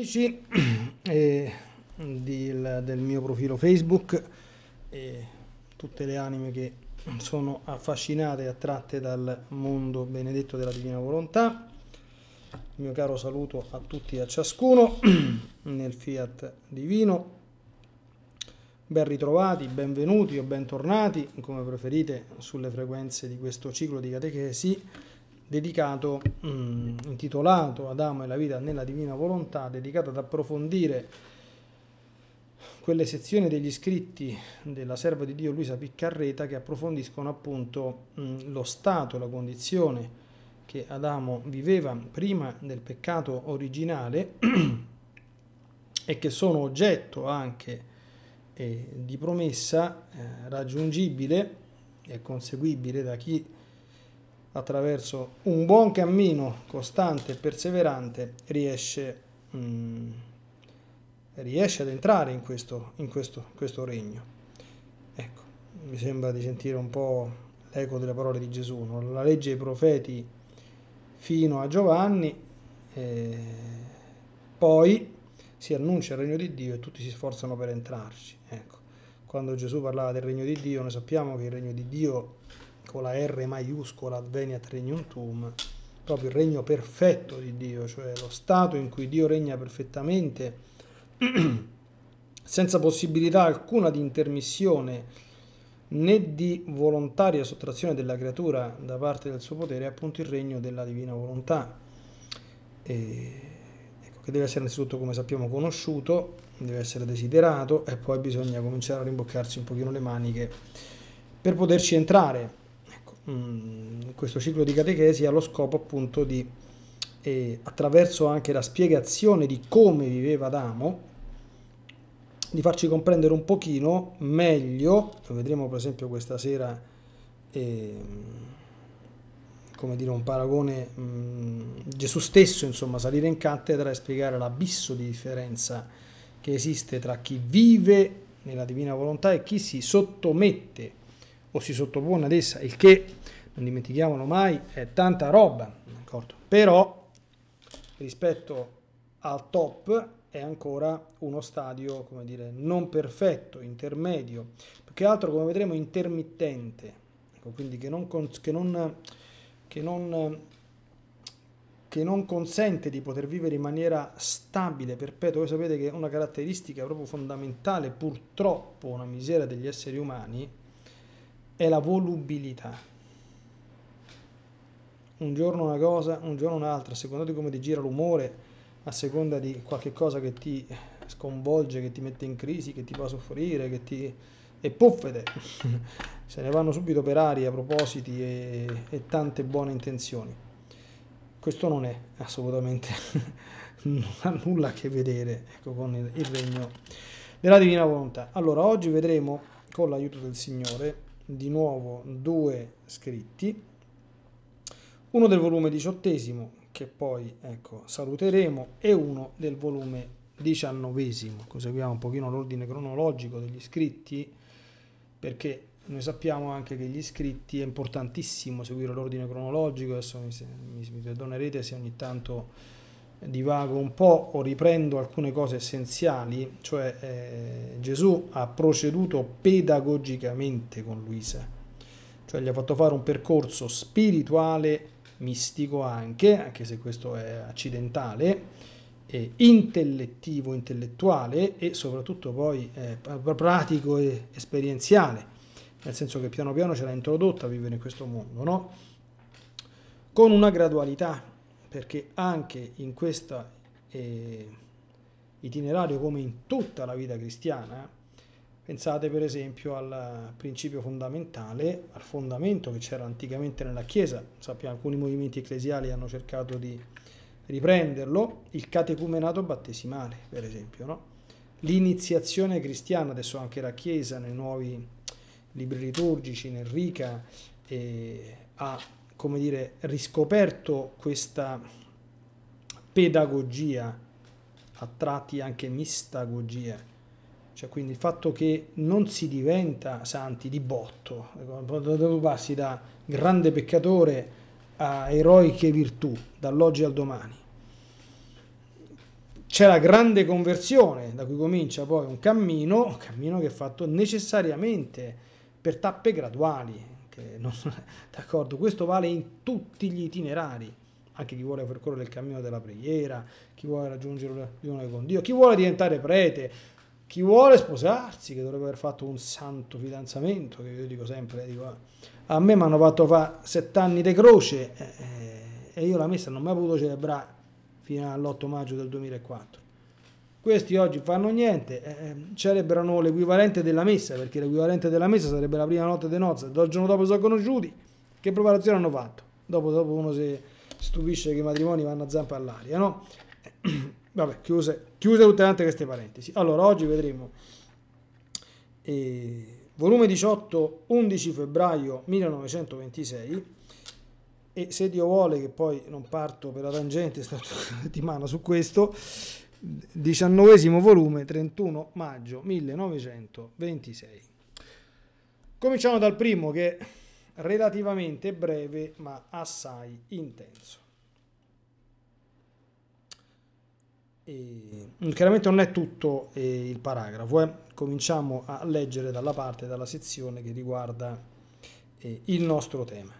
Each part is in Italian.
amici eh, del, del, mio profilo Facebook eh, tutte le anime che sono affascinate e attratte dal mondo benedetto della divina volontà il mio caro saluto a tutti e a ciascuno nel fiat divino ben ritrovati, benvenuti o bentornati come preferite sulle frequenze di questo ciclo di catechesi dedicato, mh, mm, intitolato Adamo e la vita nella divina volontà, dedicato ad approfondire quelle sezioni degli scritti della serva di Dio Luisa Piccarreta che approfondiscono appunto mh, mm, lo stato, la condizione che Adamo viveva prima del peccato originale e che sono oggetto anche eh, di promessa eh, raggiungibile e conseguibile da chi attraverso un buon cammino costante e perseverante riesce, mh, mm, riesce ad entrare in questo, in questo, questo regno. Ecco, mi sembra di sentire un po' l'eco delle parole di Gesù, no? la legge dei profeti fino a Giovanni, eh, poi si annuncia il regno di Dio e tutti si sforzano per entrarci. Ecco, quando Gesù parlava del regno di Dio, noi sappiamo che il regno di Dio con la R maiuscola adveniat regnum tuum, proprio il regno perfetto di Dio, cioè lo stato in cui Dio regna perfettamente, senza possibilità alcuna di intermissione né di volontaria sottrazione della creatura da parte del suo potere, è appunto il regno della divina volontà, e, ecco, che deve essere innanzitutto, come sappiamo, conosciuto, deve essere desiderato e poi bisogna cominciare a rimboccarsi un pochino le maniche per poterci entrare. Mm, questo ciclo di catechesi ha lo scopo appunto di, eh, attraverso anche la spiegazione di come viveva Adamo, di farci comprendere un pochino meglio, lo vedremo per esempio questa sera, eh, come dire, un paragone, mh, mm, Gesù stesso, insomma, salire in cattedra e spiegare l'abisso di differenza che esiste tra chi vive nella divina volontà e chi si sottomette o si sottopone ad essa, il che, non dimentichiamolo mai, è tanta roba, d'accordo? però rispetto al top è ancora uno stadio, come dire, non perfetto, intermedio, più che altro, come vedremo, intermittente, ecco, quindi che non, che non, che non che non consente di poter vivere in maniera stabile, perpetua. Voi sapete che una caratteristica proprio fondamentale, purtroppo una misera degli esseri umani, è la volubilità. Un giorno una cosa, un giorno un'altra, a seconda di come ti gira l'umore, a seconda di qualche cosa che ti sconvolge, che ti mette in crisi, che ti fa soffrire, che ti... e puffete! Se ne vanno subito per aria propositi e, e tante buone intenzioni. Questo non è assolutamente non ha nulla a che vedere ecco, con il regno della divina volontà. Allora, oggi vedremo con l'aiuto del Signore di nuovo due scritti, uno del volume diciottesimo che poi ecco, saluteremo e uno del volume diciannovesimo. Ecco, seguiamo un pochino l'ordine cronologico degli scritti perché noi sappiamo anche che gli iscritti è importantissimo seguire l'ordine cronologico, adesso mi, mi perdonerete se ogni tanto divago un po' o riprendo alcune cose essenziali, cioè eh, Gesù ha proceduto pedagogicamente con Luisa, cioè gli ha fatto fare un percorso spirituale, mistico anche, anche se questo è accidentale, eh, intellettivo, intellettuale e soprattutto poi eh, pratico e esperienziale, nel senso che piano piano ce l'ha introdotta a vivere in questo mondo, no? con una gradualità perché anche in questo eh, itinerario, come in tutta la vita cristiana, pensate per esempio al principio fondamentale, al fondamento che c'era anticamente nella Chiesa, sappiamo alcuni movimenti ecclesiali hanno cercato di riprenderlo, il catecumenato battesimale per esempio, no? l'iniziazione cristiana, adesso anche la Chiesa nei nuovi libri liturgici, nel Rica, eh, ha come dire, riscoperto questa pedagogia, a tratti anche mistagogia, cioè quindi il fatto che non si diventa santi di botto, quando ecco, passi da grande peccatore a eroiche virtù, dall'oggi al domani. C'è la grande conversione, da cui comincia poi un cammino, un cammino che è fatto necessariamente per tappe graduali, perché non d'accordo, questo vale in tutti gli itinerari, anche chi vuole percorrere il cammino della preghiera, chi vuole raggiungere l'unione con Dio, chi vuole diventare prete, chi vuole sposarsi, che dovrebbe aver fatto un santo fidanzamento, che io dico sempre, dico, a me mi hanno fatto fare sette anni di croce eh, eh, e io la messa non ho mai potuto celebrare fino all'8 maggio del 2004 questi oggi fanno niente, eh, ehm, celebrano l'equivalente della messa, perché l'equivalente della messa sarebbe la prima notte di nozze, dal giorno dopo sono conosciuti, che preparazione hanno fatto? Dopo, dopo uno si stupisce che i matrimoni vanno a zampa all'aria, no? Vabbè, chiuse, chiuse tutte quante queste parentesi. Allora, oggi vedremo... Eh, volume 18, 11 febbraio 1926 e se Dio vuole che poi non parto per la tangente questa settimana su questo, 19 volume, 31 maggio 1926. Cominciamo dal primo che è relativamente breve ma assai intenso. E, mm, chiaramente non è tutto eh, il paragrafo, eh. cominciamo a leggere dalla parte, dalla sezione che riguarda eh, il nostro tema.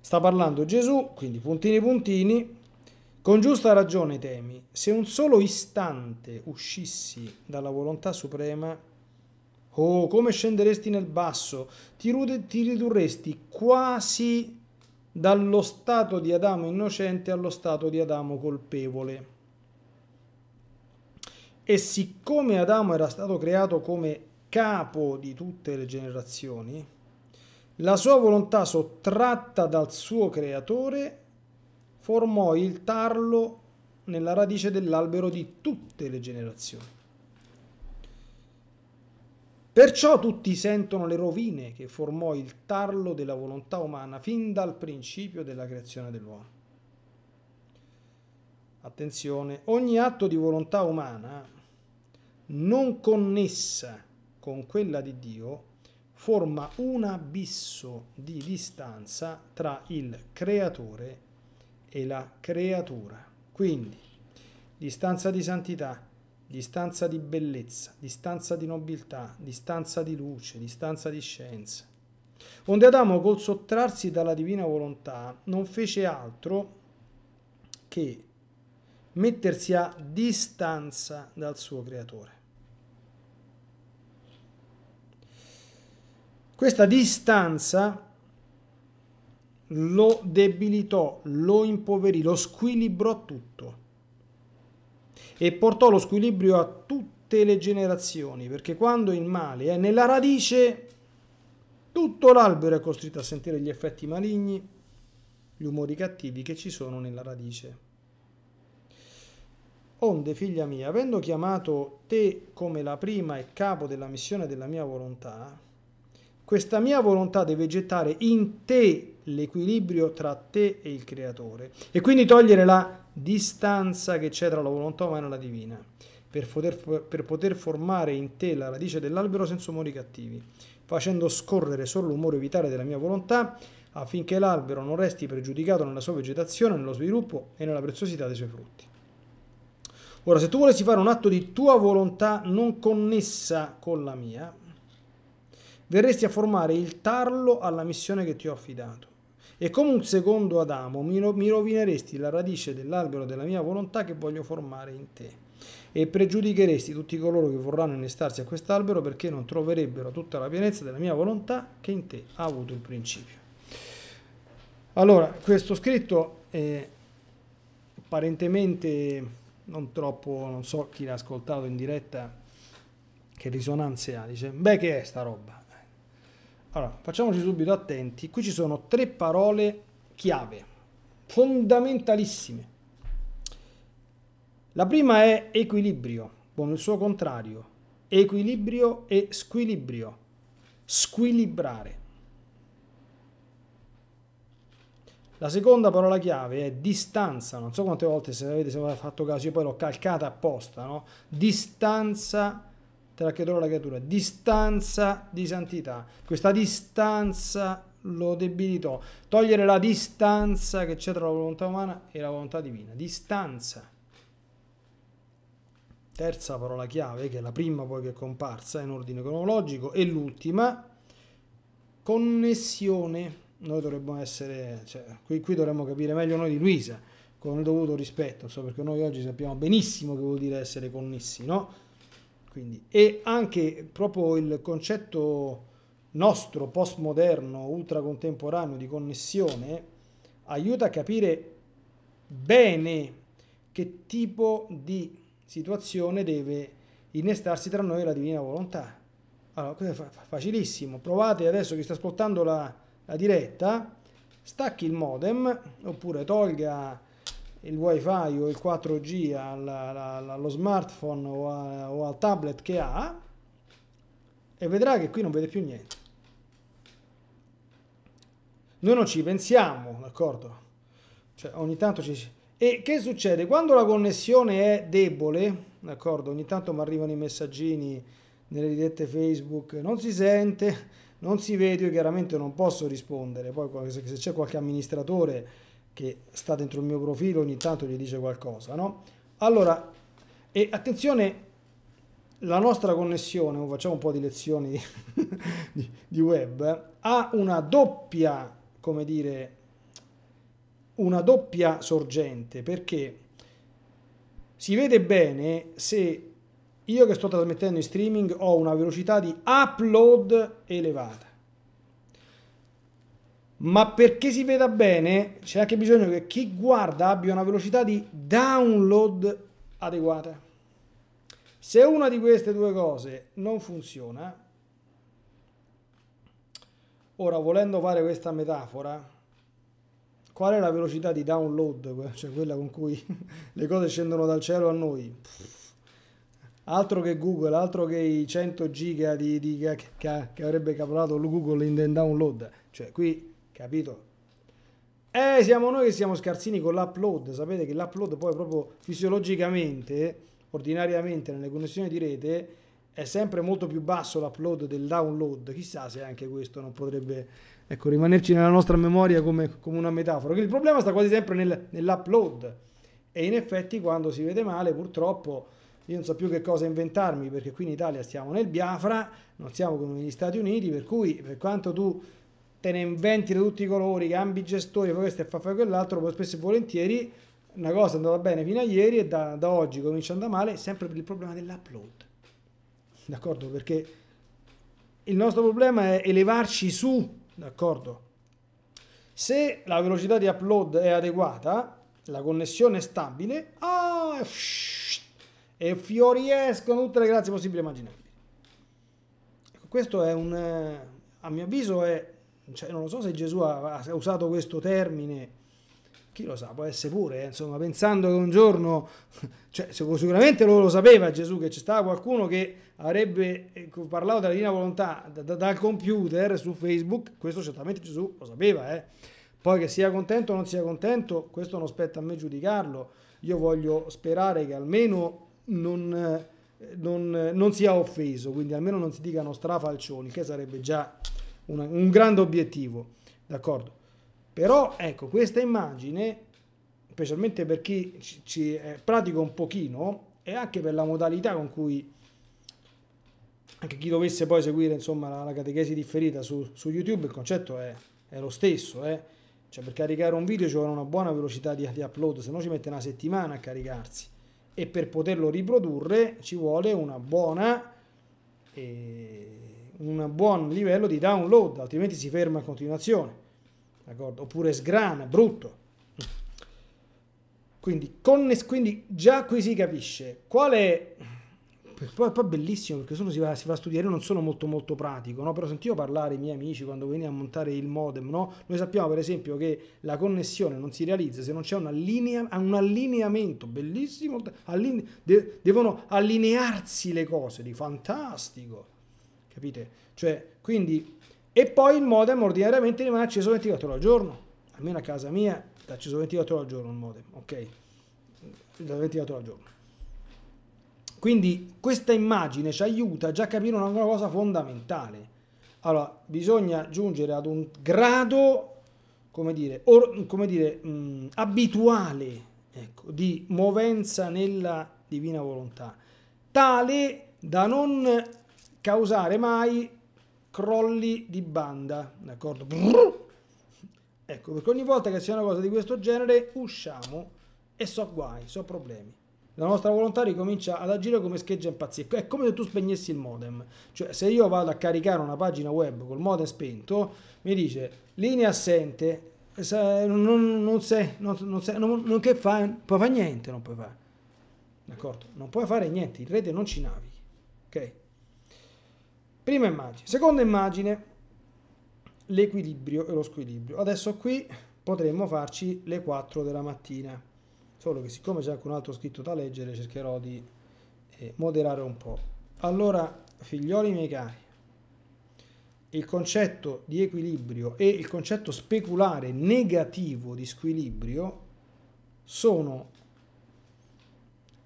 Sta parlando Gesù, quindi puntini puntini, con giusta ragione temi, se un solo istante uscissi dalla volontà suprema, oh, come scenderesti nel basso, ti, rude, ti ridurresti quasi dallo stato di Adamo innocente allo stato di Adamo colpevole. E siccome Adamo era stato creato come capo di tutte le generazioni, la sua volontà sottratta dal suo creatore formò il tarlo nella radice dell'albero di tutte le generazioni. Perciò tutti sentono le rovine che formò il tarlo della volontà umana fin dal principio della creazione dell'uomo. Attenzione, ogni atto di volontà umana non connessa con quella di Dio forma un abisso di distanza tra il creatore e il e la creatura. Quindi, distanza di santità, distanza di bellezza, distanza di nobiltà, distanza di luce, distanza di scienza. Onde Adamo col sottrarsi dalla divina volontà non fece altro che mettersi a distanza dal suo creatore. Questa distanza lo debilitò, lo impoverì, lo squilibrò tutto. E portò lo squilibrio a tutte le generazioni, perché quando il male è nella radice, tutto l'albero è costretto a sentire gli effetti maligni, gli umori cattivi che ci sono nella radice. Onde, figlia mia, avendo chiamato te come la prima e capo della missione della mia volontà, questa mia volontà deve gettare in te l'equilibrio tra te e il creatore e quindi togliere la distanza che c'è tra la volontà umana e la divina per poter, per poter formare in te la radice dell'albero senza umori cattivi facendo scorrere solo l'umore vitale della mia volontà affinché l'albero non resti pregiudicato nella sua vegetazione, nello sviluppo e nella preziosità dei suoi frutti. Ora, se tu volessi fare un atto di tua volontà non connessa con la mia, verresti a formare il tarlo alla missione che ti ho affidato. E come un secondo Adamo mi, mi rovineresti la radice dell'albero della mia volontà che voglio formare in te. E pregiudicheresti tutti coloro che vorranno innestarsi a quest'albero perché non troverebbero tutta la pienezza della mia volontà che in te ha avuto il principio. Allora, questo scritto è apparentemente non troppo, non so chi l'ha ascoltato in diretta, che risonanze ha, dice, beh che è sta roba? Allora, facciamoci subito attenti. Qui ci sono tre parole chiave, fondamentalissime. La prima è equilibrio, con il suo contrario. Equilibrio e squilibrio. Squilibrare. La seconda parola chiave è distanza, non so quante volte se avete fatto caso, io poi l'ho calcata apposta, no? Distanza te la chiederò la creatura, distanza di santità. Questa distanza lo debilitò. Togliere la distanza che c'è tra la volontà umana e la volontà divina. Distanza. Terza parola chiave, che è la prima poi che è comparsa in ordine cronologico, e l'ultima, connessione. Noi dovremmo essere, cioè, qui, qui dovremmo capire meglio noi di Luisa, con il dovuto rispetto, so, perché noi oggi sappiamo benissimo che vuol dire essere connessi, no? Quindi, e anche proprio il concetto nostro postmoderno, ultracontemporaneo di connessione aiuta a capire bene che tipo di situazione deve innestarsi tra noi e la divina volontà. Allora, questo è facilissimo. Provate adesso che sta ascoltando la, la diretta, stacchi il modem oppure tolga il wifi o il 4G allo smartphone o, a, o al tablet che ha e vedrà che qui non vede più niente. Noi non ci pensiamo, d'accordo? Cioè ogni tanto ci... E che succede? Quando la connessione è debole, d'accordo? Ogni tanto mi arrivano i messaggini nelle ridette Facebook, non si sente, non si vede, io chiaramente non posso rispondere. Poi se c'è qualche amministratore che sta dentro il mio profilo ogni tanto gli dice qualcosa, no? Allora, e attenzione, la nostra connessione, oh, facciamo un po' di lezioni di, di web, ha una doppia, come dire, una doppia sorgente, perché si vede bene se io che sto trasmettendo in streaming ho una velocità di upload elevata ma perché si veda bene c'è anche bisogno che chi guarda abbia una velocità di download adeguata. Se una di queste due cose non funziona, ora volendo fare questa metafora, qual è la velocità di download, cioè quella con cui le cose scendono dal cielo a noi? Altro che Google, altro che i 100 giga di, di, che, che avrebbe capolato Google in download, cioè qui capito? Eh, siamo noi che siamo scarsini con l'upload, sapete che l'upload poi proprio fisiologicamente, ordinariamente nelle connessioni di rete, è sempre molto più basso l'upload del download, chissà se anche questo non potrebbe ecco, rimanerci nella nostra memoria come, come una metafora, che il problema sta quasi sempre nel, nell'upload e in effetti quando si vede male purtroppo io non so più che cosa inventarmi perché qui in Italia stiamo nel Biafra, non siamo come negli Stati Uniti, per cui per quanto tu te ne inventi da tutti i colori, cambi gestori, fai questo e fa fai quell'altro, poi spesso e volentieri una cosa è andata bene fino a ieri e da, da oggi comincia a andare male, sempre per il problema dell'upload. D'accordo? Perché il nostro problema è elevarci su, d'accordo? Se la velocità di upload è adeguata, la connessione è stabile, ah, e fioriescono tutte le grazie possibili e immaginabili. Ecco, questo è un, eh, a mio avviso, è cioè, non lo so se Gesù ha, ha, usato questo termine, chi lo sa, può essere pure, eh, insomma, pensando che un giorno, cioè, sicuramente lo, lo sapeva Gesù che ci stava qualcuno che avrebbe ecco, parlato della divina volontà da, da, dal computer su Facebook, questo certamente Gesù lo sapeva, eh. Poi che sia contento o non sia contento, questo non spetta a me giudicarlo. Io voglio sperare che almeno non, eh, non, non sia offeso, quindi almeno non si dicano strafalcioni, che sarebbe già una, un grande obiettivo, d'accordo? Però ecco, questa immagine, specialmente per chi ci, ci eh, pratica un pochino, e anche per la modalità con cui anche chi dovesse poi seguire insomma la, la catechesi differita su, su, YouTube, il concetto è, è lo stesso, eh? cioè per caricare un video ci vuole una buona velocità di, di upload, se no ci mette una settimana a caricarsi e per poterlo riprodurre ci vuole una buona eh, un buon livello di download, altrimenti si ferma in continuazione, d'accordo? oppure sgrana, brutto. Quindi, connes- quindi già qui si capisce qual è... Poi, poi bellissimo perché se uno si va, si va a studiare, io non sono molto molto pratico, no? però sentivo parlare i miei amici quando veniva a montare il modem, no? noi sappiamo per esempio che la connessione non si realizza se non c'è linea, un allineamento, bellissimo, alline- de- devono allinearsi le cose, di fantastico capite? Cioè, quindi, e poi il modem ordinariamente rimane acceso 24 ore al giorno, almeno a casa mia è acceso 24 ore al giorno il modem, ok? Da 24 ore al giorno. Quindi questa immagine ci aiuta già a capire una, una cosa fondamentale. Allora, bisogna giungere ad un grado, come dire, or, come dire mh, mm, abituale ecco, di movenza nella divina volontà, tale da non causare mai crolli di banda, d'accordo? Ecco, perché ogni volta che sia una cosa di questo genere usciamo e so guai, so problemi. La nostra volontà ricomincia ad agire come scheggia impazzita. È come se tu spegnessi il modem. Cioè, se io vado a caricare una pagina web col modem spento, mi dice linea assente, non, non, sei, non, non, non, non che fai, non puoi fare niente, non puoi fare. D'accordo? Non puoi fare niente, in rete non ci navi. Ok? Prima immagine. Seconda immagine, l'equilibrio e lo squilibrio. Adesso qui potremmo farci le 4 della mattina. Solo che siccome c'è anche un altro scritto da leggere, cercherò di eh, moderare un po'. Allora, figlioli miei cari, il concetto di equilibrio e il concetto speculare negativo di squilibrio sono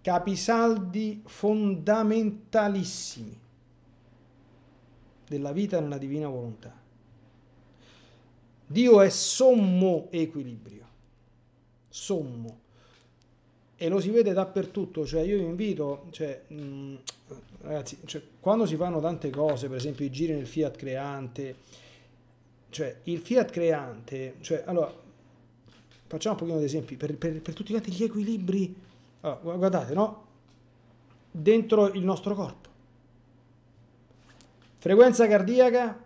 capisaldi fondamentalissimi della vita nella divina volontà. Dio è sommo equilibrio, sommo. E lo si vede dappertutto, cioè io vi invito, cioè, mh, mm, ragazzi, cioè, quando si fanno tante cose, per esempio i giri nel fiat creante, cioè il fiat creante, cioè, allora, facciamo un pochino di esempi, per, per, per tutti quanti gli equilibri, allora, guardate, no? Dentro il nostro corpo Frequenza cardiaca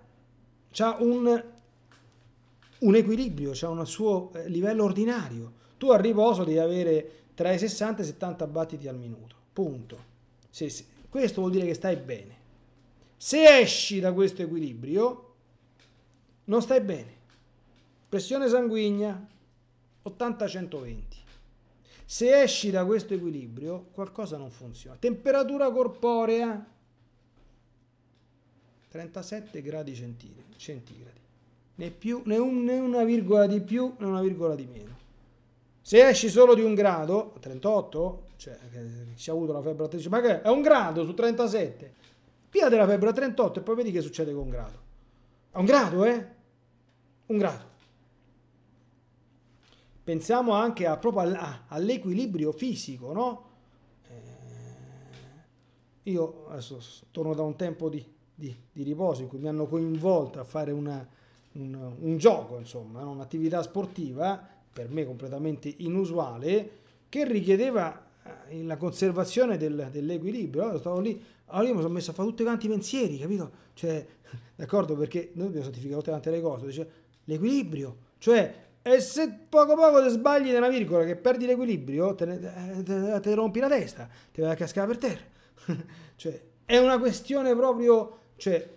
ha un, un equilibrio, ha un suo eh, livello ordinario. Tu a riposo devi avere tra i 60 e i 70 battiti al minuto. Punto. Se, se, questo vuol dire che stai bene. Se esci da questo equilibrio, non stai bene. Pressione sanguigna 80-120. Se esci da questo equilibrio, qualcosa non funziona. Temperatura corporea 37 gradi centigradi, Né, più, né, un, né una virgola di più né una virgola di meno. Se esci solo di un grado, 38, cioè si è avuto la febbre a 13, ma che è un grado su 37, pigliate della febbre a 38 e poi vedi che succede con un grado. A un grado, eh? Un grado. Pensiamo anche a, proprio all'equilibrio fisico, no? Eh, io adesso torno da un tempo di, di, di riposo in cui mi hanno coinvolto a fare una, un, un, gioco, insomma, un'attività sportiva per me completamente inusuale che richiedeva eh, la conservazione del, dell'equilibrio. Allora stavo lì, allora io mi sono messo a fare tutti quanti i pensieri, capito? Cioè, d'accordo, perché noi dobbiamo certificare tutte le cose, dice l'equilibrio, cioè e se poco poco ti sbagli nella virgola che perdi l'equilibrio, te, ne, te, te rompi la testa, ti vai a cascare per terra. cioè, è una questione proprio cioè,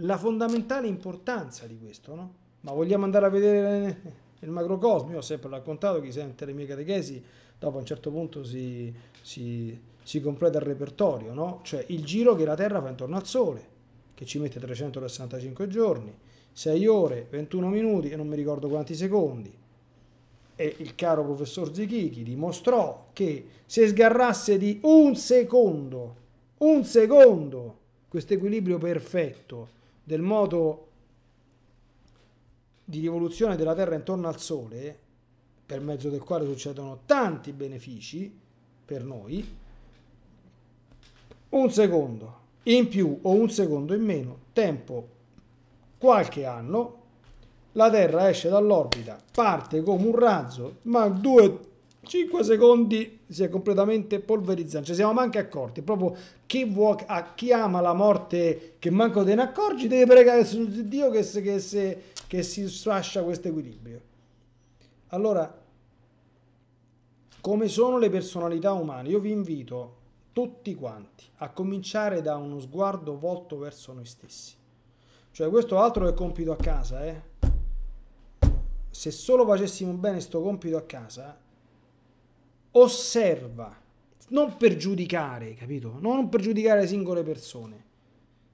la fondamentale importanza di questo, no? Ma vogliamo andare a vedere eh, il macrocosmo? Io ho sempre raccontato, chi sente le mie catechesi, dopo a un certo punto si, si, si completa il repertorio, no? Cioè, il giro che la Terra fa intorno al Sole, che ci mette 365 giorni, 6 ore, 21 minuti e non mi ricordo quanti secondi. E il caro professor Zichichi dimostrò che se sgarrasse di un secondo, un secondo, questo equilibrio perfetto del modo di rivoluzione della Terra intorno al Sole, per mezzo del quale succedono tanti benefici per noi, un secondo in più o un secondo in meno, tempo qualche anno, la Terra esce dall'orbita, parte come un razzo, ma due 5 secondi si è completamente polverizzato, ci siamo manco accorti, proprio chi, vuo, a, chi ama la morte che manco te ne accorgi deve pregare su Dio che, se, che, se, che si sfascia questo equilibrio. Allora, come sono le personalità umane? Io vi invito tutti quanti a cominciare da uno sguardo volto verso noi stessi. Cioè questo altro è compito a casa, eh? Se solo facessimo bene questo compito a casa, osserva, non per giudicare, capito? Non per giudicare singole persone,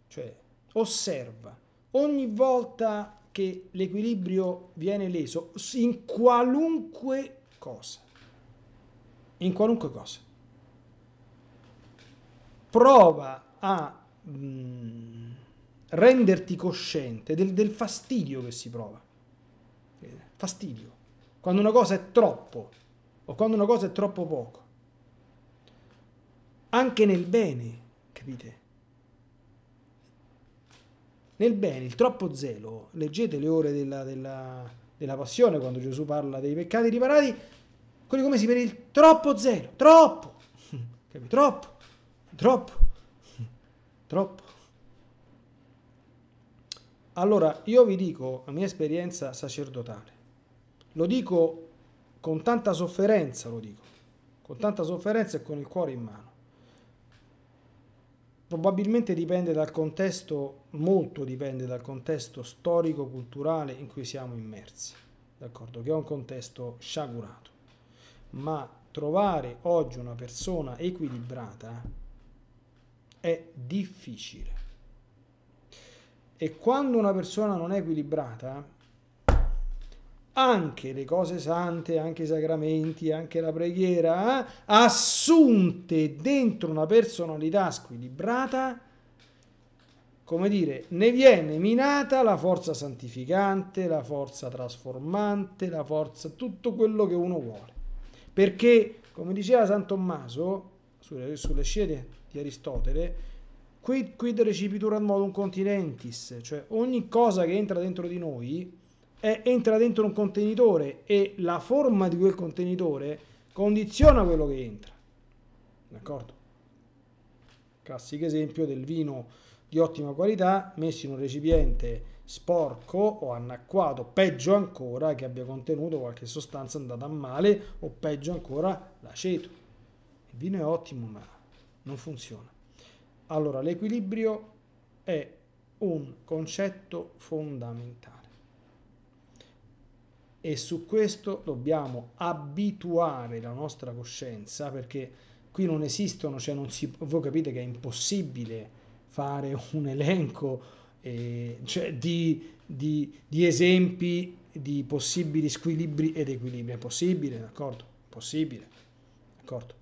cioè osserva ogni volta che l'equilibrio viene leso in qualunque cosa. In qualunque cosa. Prova a mh, mm, renderti cosciente del, del fastidio che si prova. Fastidio. Quando una cosa è troppo, o quando una cosa è troppo poco. Anche nel bene, capite? Nel bene, il troppo zelo, leggete le ore della, della, della passione quando Gesù parla dei peccati riparati, quelli come si per il troppo zelo, troppo, capite? Troppo, troppo, troppo. Allora, io vi dico la mia esperienza sacerdotale, lo dico con tanta sofferenza, lo dico, con tanta sofferenza e con il cuore in mano. Probabilmente dipende dal contesto, molto dipende dal contesto storico, culturale in cui siamo immersi, d'accordo? Che è un contesto sciagurato. Ma trovare oggi una persona equilibrata è difficile. E quando una persona non è equilibrata, anche le cose sante, anche i sacramenti, anche la preghiera, eh, assunte dentro una personalità squilibrata, come dire, ne viene minata la forza santificante, la forza trasformante, la forza, tutto quello che uno vuole. Perché, come diceva San Tommaso, sulle, sulle scie di Aristotele, quid, quid recipitur ad modum continentis, cioè ogni cosa che entra dentro di noi, eh, entra dentro un contenitore e la forma di quel contenitore condiziona quello che entra. D'accordo? Classico esempio del vino di ottima qualità messo in un recipiente sporco o anacquato, peggio ancora che abbia contenuto qualche sostanza andata a male o peggio ancora l'aceto. Il vino è ottimo ma non funziona. Allora l'equilibrio è un concetto fondamentale e su questo dobbiamo abituare la nostra coscienza perché qui non esistono, cioè non si, voi capite che è impossibile fare un elenco eh, cioè di, di, di, esempi di possibili squilibri ed equilibri, è possibile, d'accordo? Possibile, d'accordo?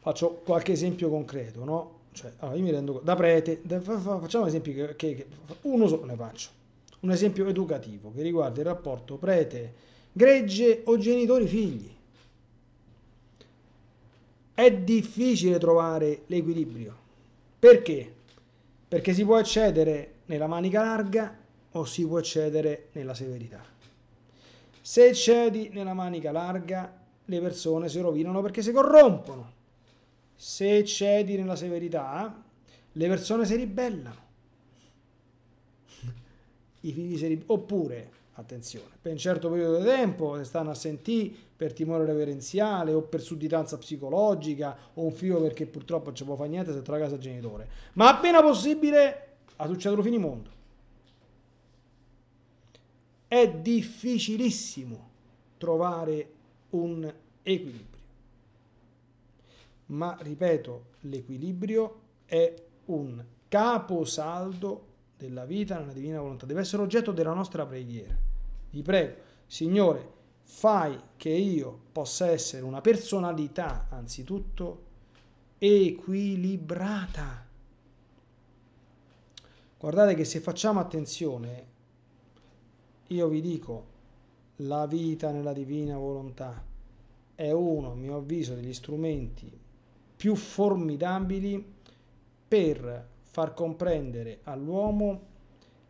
Faccio qualche esempio concreto, no? Cioè, allora io mi rendo conto, da prete, da, facciamo esempi che, che, che uno solo ne faccio un esempio educativo che riguarda il rapporto prete gregge o genitori figli. È difficile trovare l'equilibrio. Perché? Perché si può accedere nella manica larga o si può accedere nella severità. Se cedi nella manica larga, le persone si rovinano perché si corrompono. Se cedi nella severità, le persone si ribellano i figli oppure attenzione, per un certo periodo di tempo se stanno a sentire per timore reverenziale o per sudditanza psicologica o un figlio perché purtroppo non ci può fare niente se tra casa il genitore. Ma appena possibile a succederlo finimondo. È difficilissimo trovare un equilibrio. Ma ripeto, l'equilibrio è un caposaldo della vita nella divina volontà, deve essere oggetto della nostra preghiera. Vi prego, Signore, fai che io possa essere una personalità, anzitutto, equilibrata. Guardate che se facciamo attenzione, io vi dico, la vita nella divina volontà è uno, a mio avviso, degli strumenti più formidabili per far comprendere all'uomo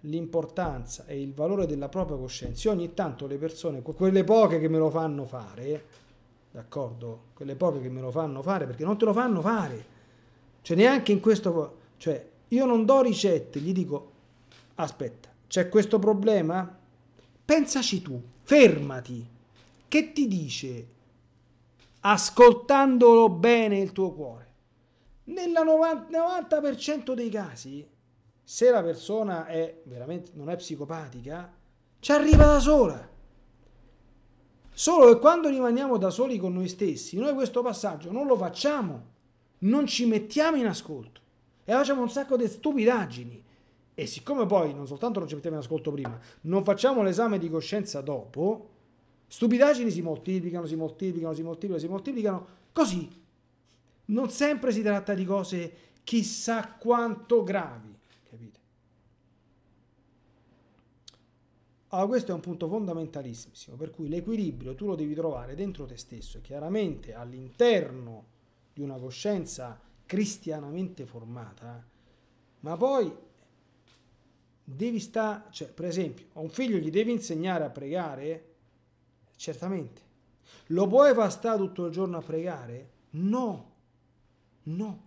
l'importanza e il valore della propria coscienza. Io ogni tanto le persone, quelle poche che me lo fanno fare, d'accordo? Quelle poche che me lo fanno fare, perché non te lo fanno fare. Cioè neanche in questo... Cioè, io non do ricette, gli dico, aspetta, c'è questo problema? Pensaci tu, fermati. Che ti dice, ascoltandolo bene il tuo cuore? Nel 90% dei casi, se la persona è veramente non è psicopatica, ci arriva da sola. Solo che quando rimaniamo da soli con noi stessi, noi questo passaggio non lo facciamo, non ci mettiamo in ascolto e facciamo un sacco di stupidaggini. E siccome poi non soltanto non ci mettiamo in ascolto prima, non facciamo l'esame di coscienza dopo, stupidaggini si moltiplicano, si moltiplicano, si moltiplicano, si moltiplicano, così non sempre si tratta di cose chissà quanto gravi, capite? Allora, questo è un punto fondamentalissimo, per cui l'equilibrio tu lo devi trovare dentro te stesso, chiaramente all'interno di una coscienza cristianamente formata, ma poi devi stare, cioè per esempio, a un figlio gli devi insegnare a pregare? Certamente. Lo puoi far stare tutto il giorno a pregare? No. No.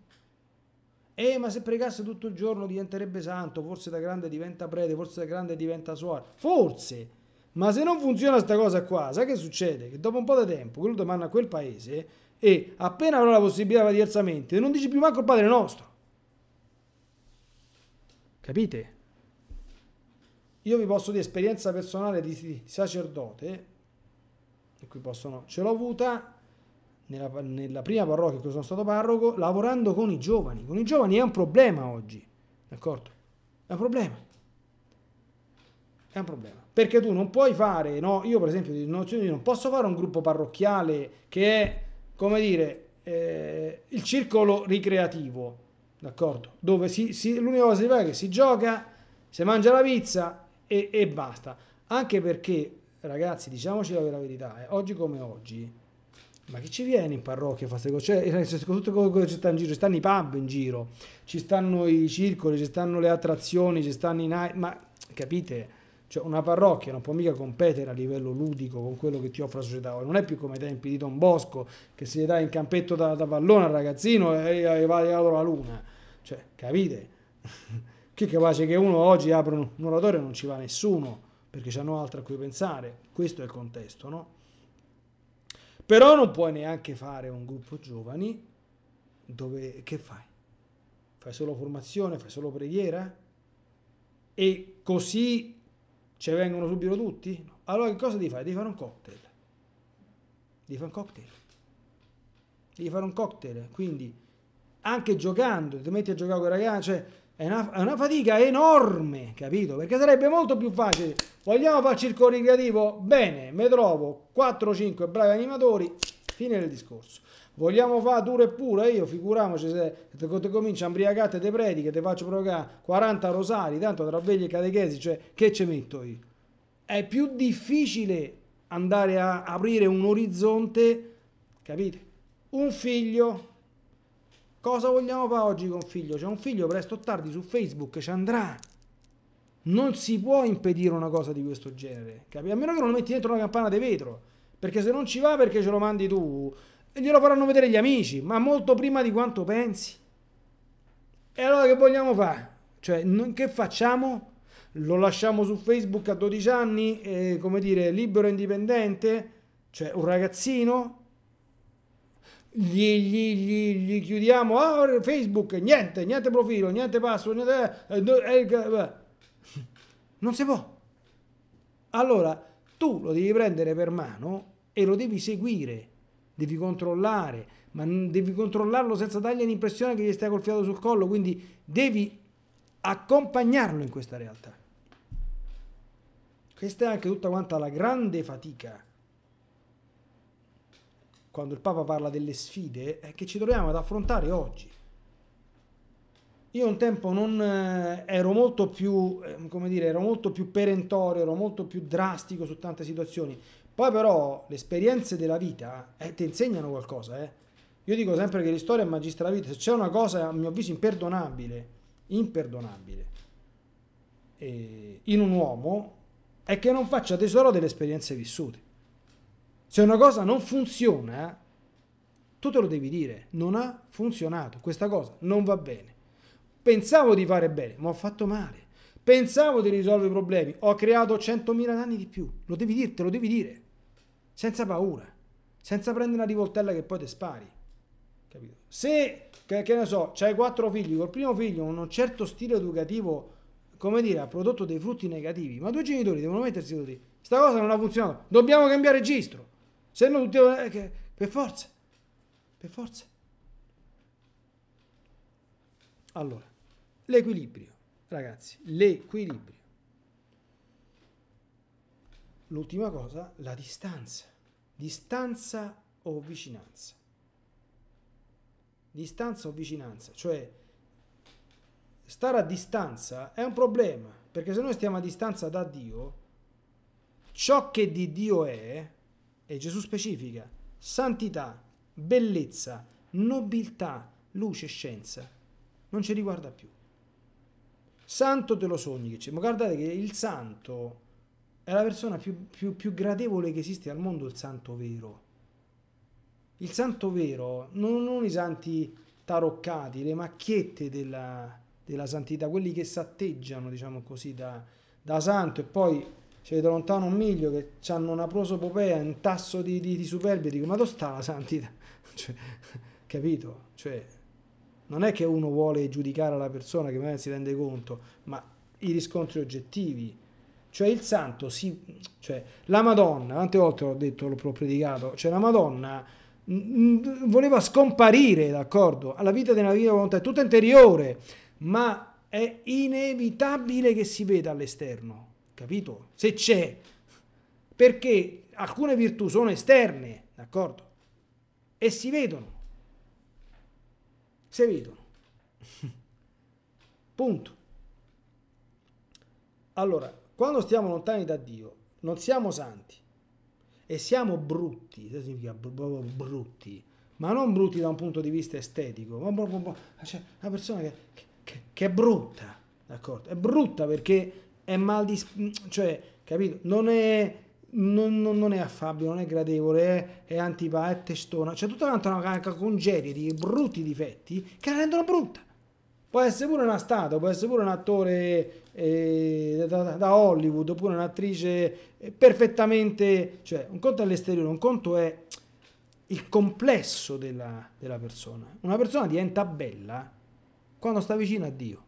Eh, ma se pregasse tutto il giorno diventerebbe santo, forse da grande diventa prete, forse da grande diventa suore. Forse. Ma se non funziona sta cosa qua, sai che succede? Che dopo un po' di tempo quello domanda a quel paese e appena avrà la possibilità di alzamento non dici più manco il Padre nostro. Capite? Io vi posso di esperienza personale di sacerdote, e qui possono, ce l'ho avuta nella, nella prima parrocchia in cui sono stato parroco, lavorando con i giovani. Con i giovani è un problema oggi, d'accordo? È un problema. È un problema. Perché tu non puoi fare, no? Io per esempio non posso fare un gruppo parrocchiale che è, come dire, eh, il circolo ricreativo, d'accordo? Dove si, si, l'unica cosa che si fa è che si gioca, si mangia la pizza e, e basta. Anche perché, ragazzi, diciamoci la vera verità, eh, oggi come oggi, ma chi ci viene in parrocchia a fare queste cose? Cioè, eh, tutte quelle cose ci in giro, ci stanno i pub in giro, ci stanno i circoli, ci stanno le attrazioni, ci stanno i night, ma capite? Cioè, una parrocchia non può mica competere a livello ludico con quello che ti offre la società. Non è più come ai tempi di Don Bosco, che si gli dai in campetto da, da pallone al ragazzino e, eh, e eh, va dietro la luna. Cioè, capite? Chi è capace che uno oggi apre un, un oratorio e non ci va nessuno, perché c'hanno altro a cui pensare. Questo è il contesto, no? Però non puoi neanche fare un gruppo giovani dove che fai? Fai solo formazione, fai solo preghiera? E così ci vengono subito tutti? No. Allora che cosa devi fare? Devi fare un cocktail. Devi fare un cocktail. Devi fare un cocktail. Quindi anche giocando, ti metti a giocare con i ragazzi, cioè è una, è una, fatica enorme, capito? Perché sarebbe molto più facile. Vogliamo farci il core creativo? Bene, mi trovo 4-5 bravi animatori, fine del discorso. Vogliamo fare duro e puro? Eh, io figuriamoci se te, te comincio a imbriagare te prediche, te faccio provocare 40 rosari, tanto tra vegli e catechesi, cioè che ci metto io? È più difficile andare a aprire un orizzonte, capite? Un figlio, Cosa vogliamo fare oggi con figlio? C'è un figlio presto o tardi su Facebook, ci andrà. Non si può impedire una cosa di questo genere, capi? A meno che non lo metti dentro una campana di vetro, perché se non ci va perché ce lo mandi tu, e glielo faranno vedere gli amici, ma molto prima di quanto pensi. E allora che vogliamo fare? Cioè, che facciamo? Lo lasciamo su Facebook a 12 anni, eh, come dire, libero e indipendente? Cioè, un ragazzino gli, gli, gli, gli chiudiamo ah, Facebook, niente, niente profilo, niente password, niente, eh, eh, eh, non si può. Allora, tu lo devi prendere per mano e lo devi seguire, devi controllare, ma devi controllarlo senza dargli l'impressione che gli stai col fiato sul collo, quindi devi accompagnarlo in questa realtà. Questa è anche tutta quanta la grande fatica quando il Papa parla delle sfide che ci troviamo ad affrontare oggi. Io un tempo non, eh, ero, molto più, eh, come dire, ero molto più perentorio, ero molto più drastico su tante situazioni. Poi però le esperienze della vita eh, ti insegnano qualcosa. Eh. Io dico sempre che l'istoria è magistra la vita. Se c'è una cosa, a mio avviso, imperdonabile, imperdonabile, eh, in un uomo, è che non faccia tesoro delle esperienze vissute. Se una cosa non funziona, tu te lo devi dire, non ha funzionato, questa cosa non va bene. Pensavo di fare bene, ma ho fatto male. Pensavo di risolvere i problemi, ho creato 100.000 danni di più. Lo devi dire, te lo devi dire. Senza paura, senza prendere una rivoltella che poi ti spari. Capito? Se, che, che ne so, hai quattro figli, col primo figlio con un certo stile educativo, come dire, ha prodotto dei frutti negativi, ma due genitori devono mettersi così. Sta cosa non ha funzionato, dobbiamo cambiare registro. Se no tutti... Eh, per forza. Per forza. Allora, l'equilibrio, ragazzi, l'equilibrio. L'ultima cosa, la distanza. Distanza o vicinanza. Distanza o vicinanza, cioè stare a distanza è un problema, perché se noi stiamo a distanza da Dio, ciò che di Dio è, e Gesù specifica santità, bellezza, nobiltà, luce, scienza. Non ci riguarda più. Santo te lo sogni che c'è. Ma guardate che il santo è la persona più, più, più gradevole che esiste al mondo, il santo vero. Il santo vero, non, non i santi taroccati, le macchiette della, della santità, quelli che s'atteggiano, diciamo così, da, da santo e poi ci vedo lontano un miglio che hanno una prosopopea, un tasso di, di, di superbia, dico ma dove sta la santità? Cioè, capito? Cioè, non è che uno vuole giudicare la persona che magari si rende conto, ma i riscontri oggettivi. Cioè il santo, si, cioè, la Madonna, tante volte l'ho detto, l'ho predicato, cioè la Madonna voleva scomparire, d'accordo? Alla vita della divina volontà è tutta interiore, ma è inevitabile che si veda all'esterno capito? Se c'è, perché alcune virtù sono esterne, d'accordo? E si vedono. Si vedono. Punto. Allora, quando stiamo lontani da Dio, non siamo santi e siamo brutti, Questo significa brutti, ma non brutti da un punto di vista estetico, ma proprio cioè, una persona che, che, che è brutta, d'accordo? È brutta perché è mal di... Mm, cioè, capito? Non è... Non, non, non, è affabile, non è gradevole, è, è antipa, è testona, c'è tutta una, una congerie di brutti difetti che la rendono brutta. Può essere pure una statua, può essere pure un attore eh, da, da, Hollywood, oppure un'attrice eh, perfettamente... cioè un conto è l'esteriore, un conto è il complesso della, della persona. Una persona diventa bella quando sta vicino a Dio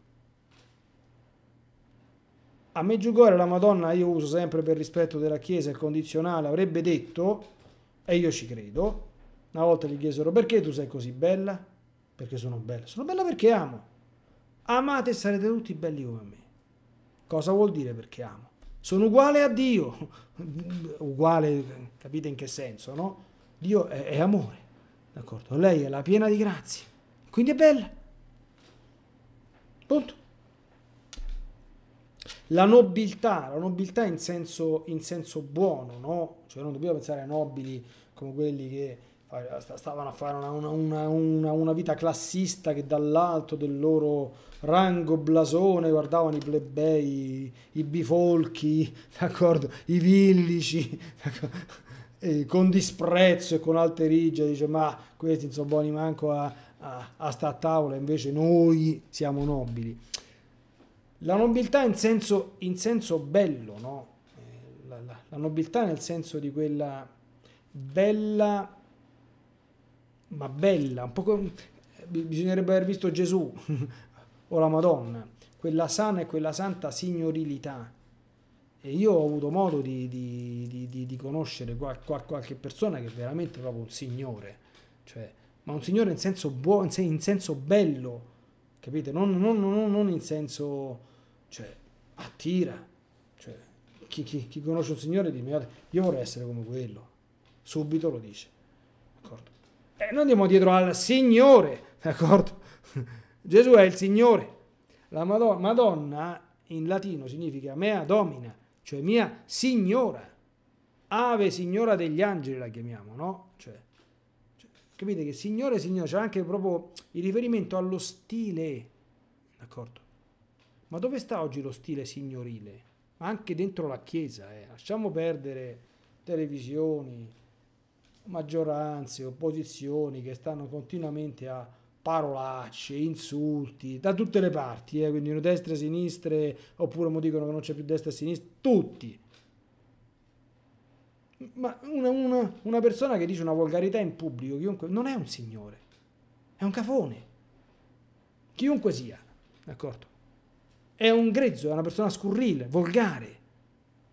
a Meggiugorje la Madonna, io uso sempre per rispetto della Chiesa il condizionale, avrebbe detto, e io ci credo, una volta gli chiesero perché tu sei così bella? Perché sono bella. Sono bella perché amo. Amate e sarete tutti belli come me. Cosa vuol dire perché amo? Sono uguale a Dio. uguale, capite in che senso, no? Dio è, è amore, d'accordo? Lei è la piena di grazie, quindi è bella. Punto la nobiltà, la nobiltà in senso, in senso buono, no? Cioè non dobbiamo pensare a nobili come quelli che stavano a fare una, una, una, una, vita classista che dall'alto del loro rango blasone guardavano i plebei, i bifolchi, d'accordo? i villici, eh, con disprezzo e con alte righe, dice ma questi non sono buoni manco a, a, a sta a tavola, invece noi siamo nobili. La nobiltà in senso, in senso bello, no? Eh, la, la, la nobiltà nel senso di quella bella, ma bella, un po' come eh, bisognerebbe aver visto Gesù o la Madonna, quella sana e quella santa signorilità. E io ho avuto modo di, di, di, di conoscere qual, qual, qualche persona che è veramente proprio un signore, cioè, ma un signore in senso buono, in senso bello, capite? Non, non, non, non in senso, cioè, attira. Cioè, chi, chi, chi, conosce un Signore dice: io vorrei essere come quello. Subito lo dice. D'accordo? E eh, noi andiamo dietro al Signore, d'accordo? Gesù è il Signore. La Madonna, Madonna in latino significa mea domina, cioè mia signora. Ave signora degli angeli la chiamiamo, no? Cioè, Capite che signore e signore c'è anche proprio il riferimento allo stile, d'accordo? Ma dove sta oggi lo stile signorile? anche dentro la Chiesa, eh? lasciamo perdere televisioni, maggioranze, opposizioni che stanno continuamente a parolacce, insulti, da tutte le parti, eh? quindi destra, sinistre, oppure mi dicono che non c'è più destra e sinistra, tutti. Ma una, una, una persona che dice una volgarità in pubblico, chiunque, non è un signore, è un cafone. Chiunque sia, d'accordo? È un grezzo, è una persona scurrile, volgare,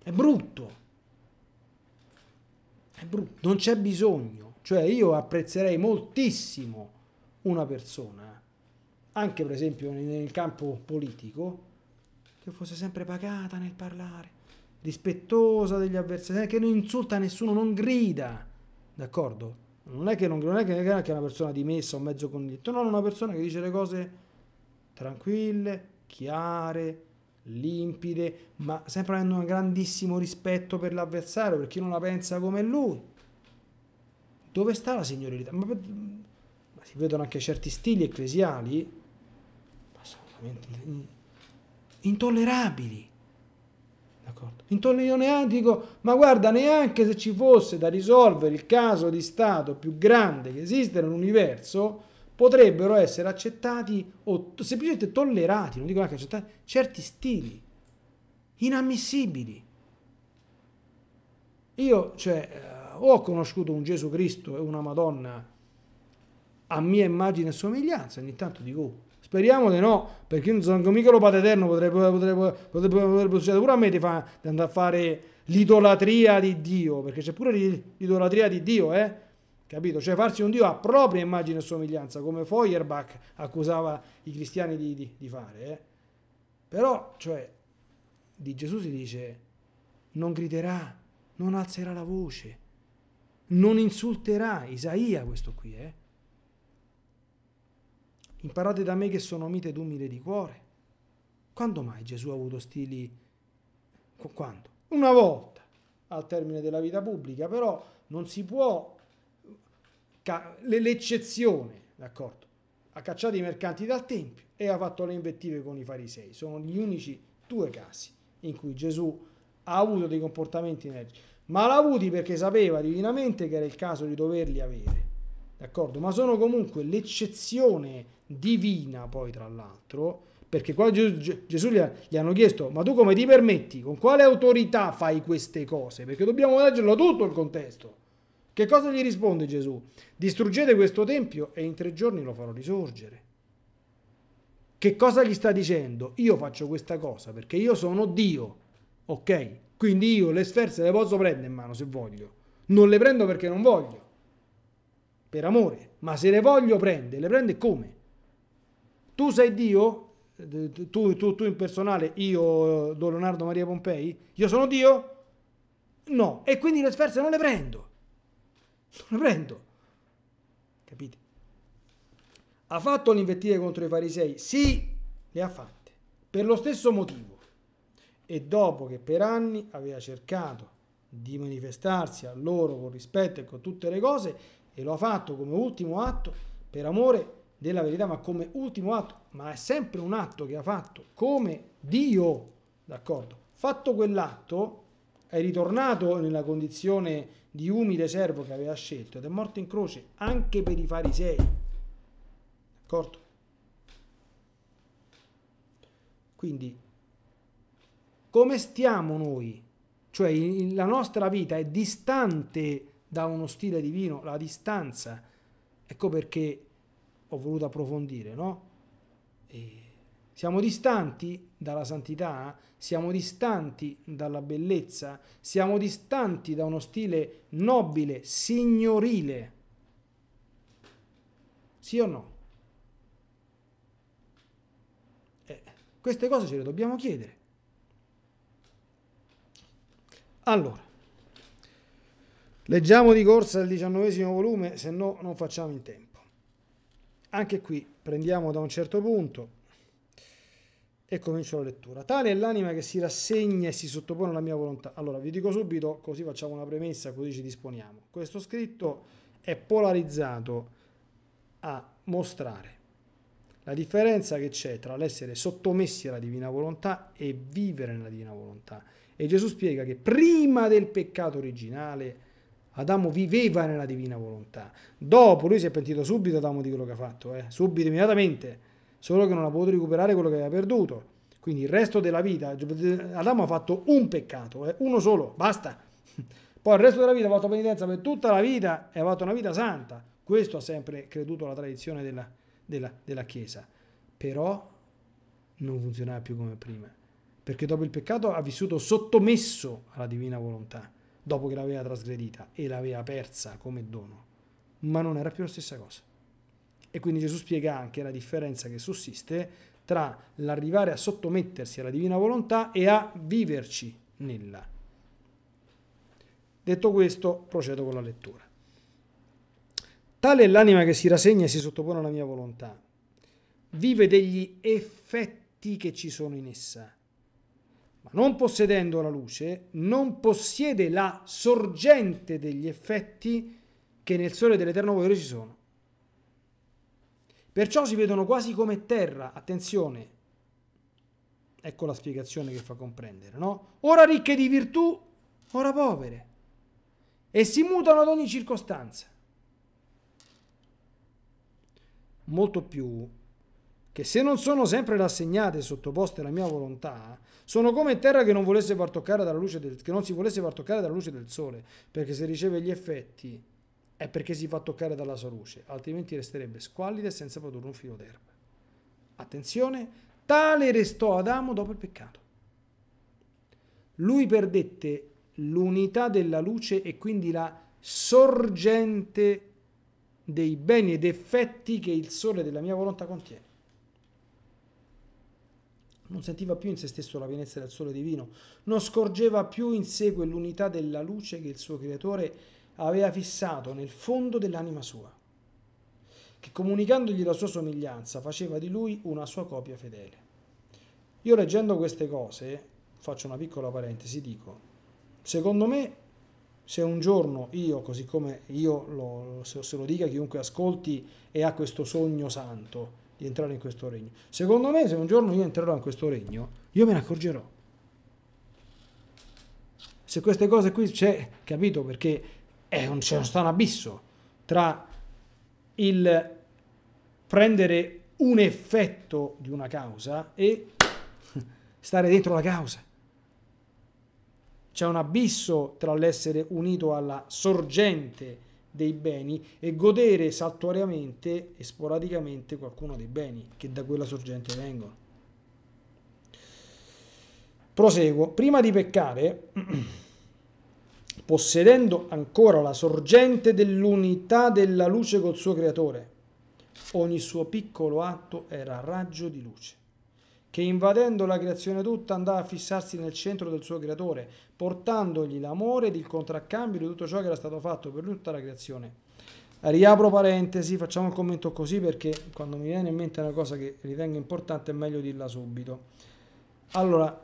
è brutto. È brutto, non c'è bisogno. Cioè io apprezzerei moltissimo una persona, anche per esempio nel campo politico, che fosse sempre pagata nel parlare rispettosa degli avversari, che non insulta nessuno, non grida, d'accordo? Non è che, non, non è che è una persona dimessa o mezzo connetto, no, è una persona che dice le cose tranquille, chiare, limpide, ma sempre avendo un grandissimo rispetto per l'avversario, per chi non la pensa come lui. Dove sta la signorilità? Ma, ma si vedono anche certi stili ecclesiali assolutamente intollerabili. D'accordo? neanche dico, ma guarda, neanche se ci fosse da risolvere il caso di Stato più grande che esiste nell'universo, potrebbero essere accettati o semplicemente tollerati, non dico neanche accettati, certi stili inammissibili. Io, cioè, eh, ho conosciuto un Gesù Cristo e una Madonna a mia immagine e somiglianza, ogni tanto dico, oh, Speriamo di no, perché io non sono mica lo padre eterno, potrebbe, potrebbe, potrebbe, potrebbe succedere pure a me di, fa, di, andare a fare l'idolatria di Dio, perché c'è pure l'idolatria di Dio, eh? Capito? Cioè farsi un Dio a propria immagine e somiglianza, come Feuerbach accusava i cristiani di, di, di fare, eh? Però, cioè, di Gesù si dice, non griderà, non alzerà la voce, non insulterà, Isaia questo qui, eh? Imparate da me che sono mite ed umile di cuore. Quando mai Gesù ha avuto stili... Quando? Una volta al termine della vita pubblica, però non si può... L'eccezione, d'accordo? Ha cacciato i mercanti dal Tempio e ha fatto le invettive con i farisei. Sono gli unici due casi in cui Gesù ha avuto dei comportamenti energici, ma l'ha avuti perché sapeva divinamente che era il caso di doverli avere d'accordo? Ma sono comunque l'eccezione divina, poi tra l'altro, perché quando Gesù, Gesù gli, ha, gli, hanno chiesto, ma tu come ti permetti? Con quale autorità fai queste cose? Perché dobbiamo leggerlo tutto il contesto. Che cosa gli risponde Gesù? Distruggete questo tempio e in tre giorni lo farò risorgere. Che cosa gli sta dicendo? Io faccio questa cosa perché io sono Dio, ok? Quindi io le sferze le posso prendere in mano se voglio. Non le prendo perché non voglio per amore, ma se le voglio prende, le prende come? Tu sei Dio? Eh, tu, tu, tu in personale, io, eh, Don Leonardo Maria Pompei? Io sono Dio? No, e quindi le sferze non le prendo. Non le prendo. Capite? Ha fatto l'invettiva contro i farisei? Sì, le ha fatte, per lo stesso motivo. E dopo che per anni aveva cercato di manifestarsi a loro con rispetto e con tutte le cose, e lo ha fatto come ultimo atto per amore della verità, ma come ultimo atto, ma è sempre un atto che ha fatto come Dio, d'accordo? Fatto quell'atto, è ritornato nella condizione di umile servo che aveva scelto ed è morto in croce anche per i farisei, d'accordo? Quindi, come stiamo noi? Cioè, la nostra vita è distante da uno stile di vino, la distanza. Ecco perché ho voluto approfondire, no? E siamo distanti dalla santità, siamo distanti dalla bellezza, siamo distanti da uno stile nobile, signorile. Sì o no? Eh, queste cose ce le dobbiamo chiedere. Allora, Leggiamo di corsa il diciannovesimo volume, se no non facciamo in tempo. Anche qui prendiamo da un certo punto e comincio la lettura. Tale è l'anima che si rassegna e si sottopone alla mia volontà. Allora, vi dico subito, così facciamo una premessa, così ci disponiamo. Questo scritto è polarizzato a mostrare la differenza che c'è tra l'essere sottomessi alla divina volontà e vivere nella divina volontà. E Gesù spiega che prima del peccato originale Adamo viveva nella divina volontà. Dopo lui si è pentito subito Adamo di quello che ha fatto, eh? subito, immediatamente, solo che non ha potuto recuperare quello che aveva perduto. Quindi il resto della vita, Adamo ha fatto un peccato, eh? uno solo, basta. Poi il resto della vita ha fatto penitenza per tutta la vita e ha fatto una vita santa. Questo ha sempre creduto la tradizione della, della, della Chiesa. Però non funzionava più come prima, perché dopo il peccato ha vissuto sottomesso alla divina volontà dopo che l'aveva trasgredita e l'aveva persa come dono, ma non era più la stessa cosa. E quindi Gesù spiega anche la differenza che sussiste tra l'arrivare a sottomettersi alla divina volontà e a viverci nella. Detto questo, procedo con la lettura. Tale è l'anima che si rassegna e si sottopone alla mia volontà. Vive degli effetti che ci sono in essa non possedendo la luce, non possiede la sorgente degli effetti che nel sole dell'eterno volere ci sono. Perciò si vedono quasi come terra, attenzione, ecco la spiegazione che fa comprendere, no? Ora ricche di virtù, ora povere, e si mutano ad ogni circostanza. Molto più che se non sono sempre rassegnate e sottoposte alla mia volontà, sono come terra che non, volesse far toccare dalla luce del, che non si volesse far toccare dalla luce del sole, perché se riceve gli effetti è perché si fa toccare dalla sua luce, altrimenti resterebbe squallida e senza produrre un filo d'erba. Attenzione, tale restò Adamo dopo il peccato. Lui perdette l'unità della luce e quindi la sorgente dei beni ed effetti che il sole della mia volontà contiene non sentiva più in se stesso la pienezza del sole divino, non scorgeva più in sé quell'unità della luce che il suo creatore aveva fissato nel fondo dell'anima sua, che comunicandogli la sua somiglianza faceva di lui una sua copia fedele. Io leggendo queste cose, faccio una piccola parentesi, dico, secondo me se un giorno io, così come io lo, se, lo dica chiunque ascolti e ha questo sogno santo, di entrare in questo regno. Secondo me, se un giorno io entrerò in questo regno, io me ne accorgerò. Se queste cose qui c'è, capito? Perché è un, c'è un abisso tra il prendere un effetto di una causa e stare dentro la causa. C'è un abisso tra l'essere unito alla sorgente dei beni e godere saltuariamente e sporadicamente qualcuno dei beni che da quella sorgente vengono. Proseguo. Prima di peccare, possedendo ancora la sorgente dell'unità della luce col suo creatore, ogni suo piccolo atto era raggio di luce che invadendo la creazione tutta andava a fissarsi nel centro del suo creatore, portandogli l'amore ed il contraccambio di tutto ciò che era stato fatto per lui, tutta la creazione. Riapro parentesi, facciamo il commento così perché quando mi viene in mente una cosa che ritengo importante è meglio dirla subito. Allora,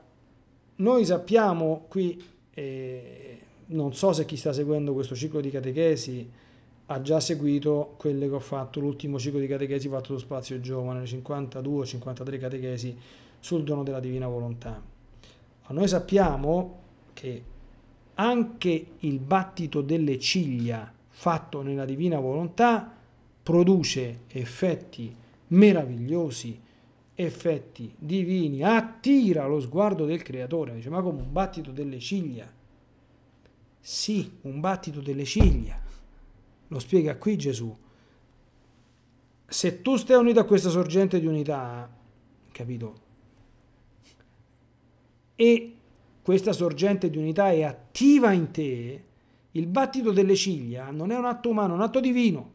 noi sappiamo qui, eh, non so se chi sta seguendo questo ciclo di catechesi, ha già seguito quelle che ho fatto, l'ultimo ciclo di catechesi fatto lo spazio giovane, 52-53 catechesi sul dono della divina volontà. Ma noi sappiamo che anche il battito delle ciglia fatto nella divina volontà produce effetti meravigliosi, effetti divini, attira lo sguardo del creatore, dice ma come un battito delle ciglia? Sì, un battito delle ciglia lo spiega qui Gesù. Se tu stai unito a questa sorgente di unità, capito? E questa sorgente di unità è attiva in te, il battito delle ciglia non è un atto umano, è un atto divino.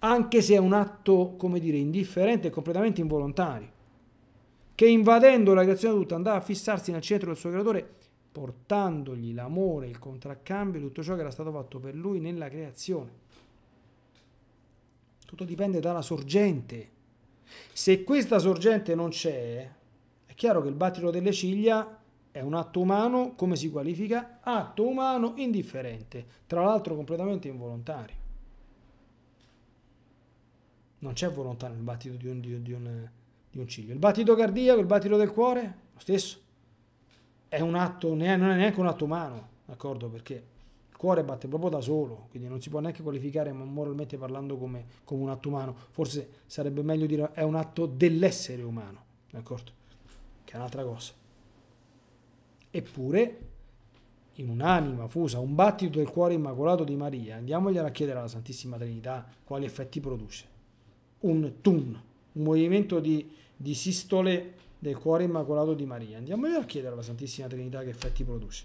Anche se è un atto, come dire, indifferente e completamente involontario, che invadendo la creazione tutta andava a fissarsi nel centro del suo creatore portandogli l'amore, il contraccambio, tutto ciò che era stato fatto per lui nella creazione. Tutto dipende dalla sorgente. Se questa sorgente non c'è, è chiaro che il battito delle ciglia è un atto umano, come si qualifica? Atto umano indifferente, tra l'altro completamente involontario. Non c'è volontà nel battito di un, di, un, di, un, ciglio. Il battito cardiaco, il battito del cuore, lo stesso è un atto, non è neanche un atto umano, d'accordo? Perché il cuore batte proprio da solo, quindi non si può neanche qualificare moralmente parlando come, come un atto umano. Forse sarebbe meglio dire è un atto dell'essere umano, d'accordo? Che è un'altra cosa. Eppure, in un'anima fusa, un battito del cuore immacolato di Maria, andiamogliela a chiedere alla Santissima Trinità quali effetti produce. Un tun, un movimento di, di sistole del cuore immacolato di Maria. Andiamo a chiedere alla Santissima Trinità che effetti produce.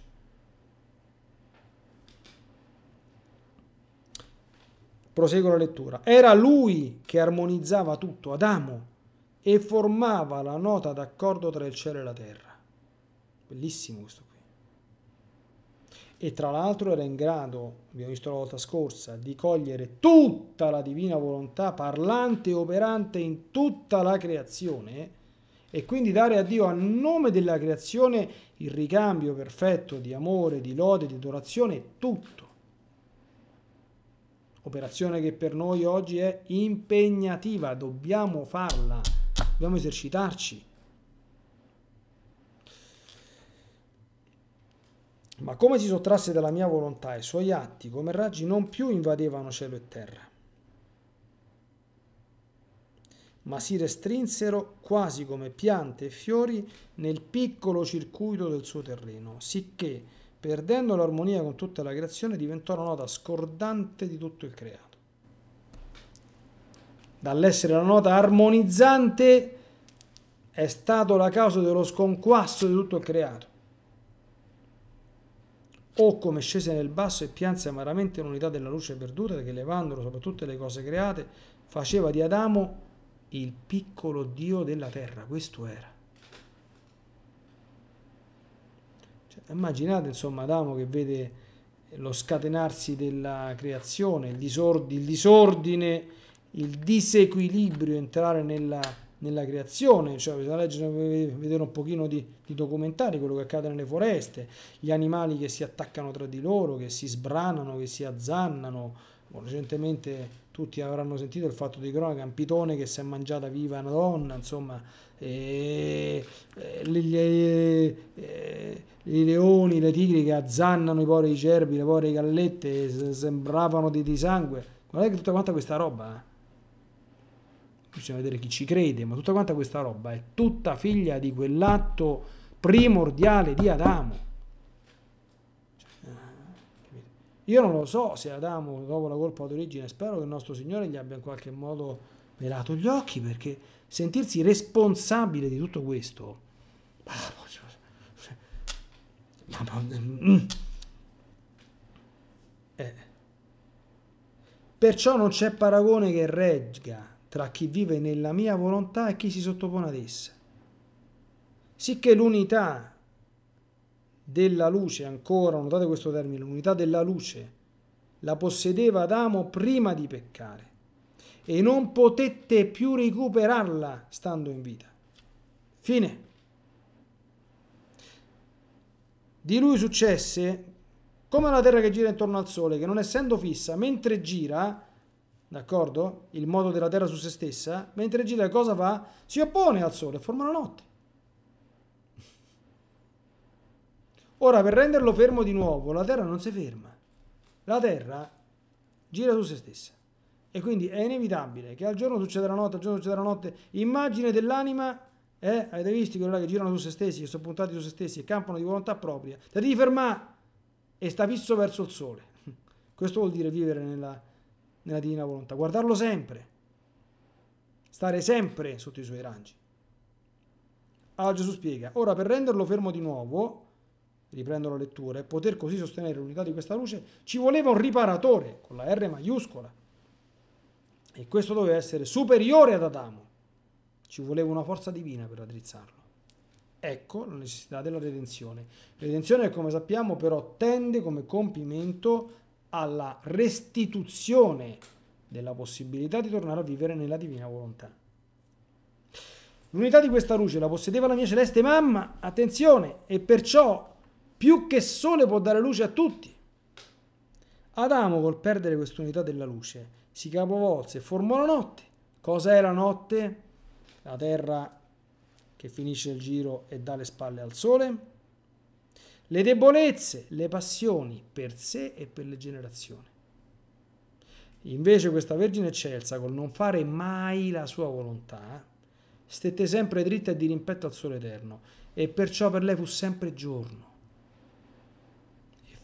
Proseguo la lettura. Era lui che armonizzava tutto, Adamo, e formava la nota d'accordo tra il cielo e la terra. Bellissimo questo qui. E tra l'altro era in grado, abbiamo visto la volta scorsa, di cogliere tutta la divina volontà parlante e operante in tutta la creazione e quindi dare a Dio a nome della creazione il ricambio perfetto di amore, di lode, di adorazione, tutto. Operazione che per noi oggi è impegnativa, dobbiamo farla, dobbiamo esercitarci. Ma come si sottrasse dalla mia volontà i suoi atti, come raggi non più invadevano cielo e terra. ma si restrinsero quasi come piante e fiori nel piccolo circuito del suo terreno, sicché, perdendo l'armonia con tutta la creazione, diventò una nota scordante di tutto il creato. Dall'essere la nota armonizzante è stato la causa dello sconquasso di tutto il creato. O come scese nel basso e pianse amaramente l'unità della luce perduta che levandolo sopra tutte le cose create faceva di Adamo il piccolo Dio della terra, questo era. Cioè, immaginate insomma Adamo che vede lo scatenarsi della creazione, il, disordi, il disordine, il disequilibrio entrare nella, nella creazione, cioè bisogna leggere, vedere un pochino di, di, documentari quello che accade nelle foreste, gli animali che si attaccano tra di loro, che si sbranano, che si azzannano, recentemente tutti avranno sentito il fatto di Cronaca, un Pitone che si è mangiata viva una donna, insomma, e, e, le, e, i leoni, le tigri che azzannano i pori cerbi, le pori gallette, sembravano di, di sangue. Guardate che tutta quanta questa roba, eh. bisogna vedere chi ci crede, ma tutta quanta questa roba è tutta figlia di quell'atto primordiale di Adamo. Io non lo so se Adamo, dopo la colpa d'origine, spero che il nostro Signore gli abbia in qualche modo velato gli occhi, perché sentirsi responsabile di tutto questo... Mm. Eh. Perciò non c'è paragone che regga tra chi vive nella mia volontà e chi si sottopone ad essa. Sicché l'unità della luce, ancora notate questo termine, l'unità della luce, la possedeva Adamo prima di peccare e non potette più recuperarla stando in vita. Fine. Di lui successe come la Terra che gira intorno al Sole, che non essendo fissa, mentre gira, d'accordo? Il modo della Terra su se stessa, mentre gira cosa fa? Si oppone al Sole, forma la notte. Ora, per renderlo fermo di nuovo, la Terra non si ferma. La Terra gira su se stessa. E quindi è inevitabile che al giorno la notte, al giorno la notte. Immagine dell'anima eh, avete visto quelli là che girano su se stessi, che sono puntati su se stessi e campano di volontà propria, te devi fermare e sta fisso verso il sole. Questo vuol dire vivere nella, nella divina volontà, guardarlo sempre, stare sempre sotto i suoi raggi. Allora ah, Gesù spiega, ora per renderlo fermo di nuovo, riprendo la lettura, e poter così sostenere l'unità di questa luce, ci voleva un riparatore con la R maiuscola. E questo doveva essere superiore ad Adamo. Ci voleva una forza divina per raddrizzarlo. Ecco la necessità della redenzione. Redenzione, come sappiamo, però tende come compimento alla restituzione della possibilità di tornare a vivere nella divina volontà. L'unità di questa luce la possedeva la mia celeste mamma, attenzione, e perciò più che sole può dare luce a tutti. Adamo col perdere quest'unità della luce si capovolse e formò la notte. Cos'è la notte? La terra che finisce il giro e dà le spalle al sole? Le debolezze, le passioni per sé e per le generazioni. Invece questa Vergine eccelsa, col non fare mai la sua volontà, stette sempre dritta e dirimpetto al sole eterno, e perciò per lei fu sempre giorno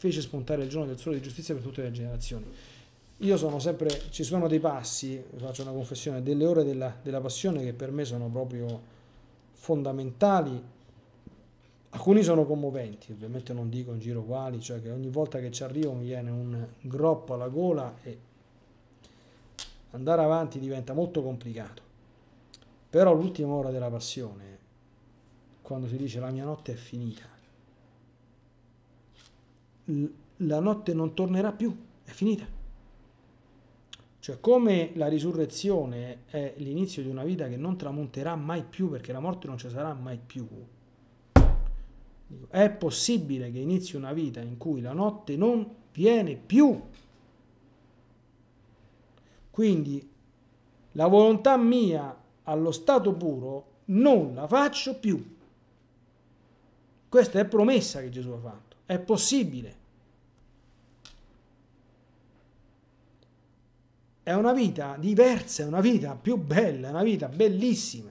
fece spuntare il giorno del sole di giustizia per tutte le generazioni. Io sono sempre, ci sono dei passi, faccio una confessione, delle ore della, della passione che per me sono proprio fondamentali. Alcuni sono commoventi, ovviamente non dico in giro quali, cioè che ogni volta che ci arrivo mi viene un groppo alla gola e andare avanti diventa molto complicato. Però l'ultima ora della passione, quando si dice la mia notte è finita, la notte non tornerà più, è finita. Cioè come la risurrezione è l'inizio di una vita che non tramonterà mai più perché la morte non ci sarà mai più, è possibile che inizi una vita in cui la notte non viene più. Quindi la volontà mia allo stato puro non la faccio più. Questa è promessa che Gesù ha fatto, è possibile. è una vita diversa, è una vita più bella, è una vita bellissima.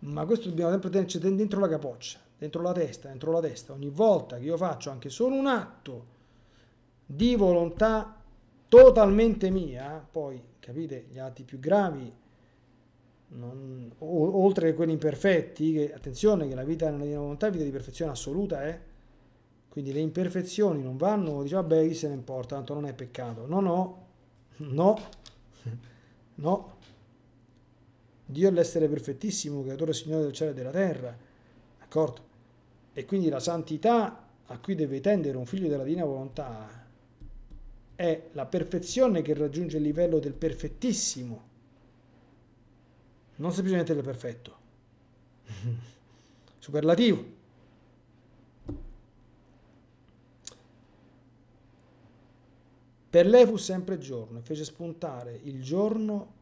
Ma questo dobbiamo sempre tenerci dentro la capoccia, dentro la testa, dentro la testa. Ogni volta che io faccio anche solo un atto di volontà totalmente mia, poi capite gli atti più gravi, non, oltre che quelli imperfetti, che, attenzione che la vita non è una volontà, è vita di perfezione assoluta, eh? Quindi le imperfezioni non vanno, dice vabbè chi se ne importa, tanto non è peccato. No, no, no, no. Dio è l'essere perfettissimo, creatore e Signore del cielo e della terra. D'accordo? E quindi la santità a cui deve tendere un figlio della divina volontà è la perfezione che raggiunge il livello del perfettissimo, non semplicemente del perfetto, superlativo. Per lei fu sempre giorno e fece spuntare il giorno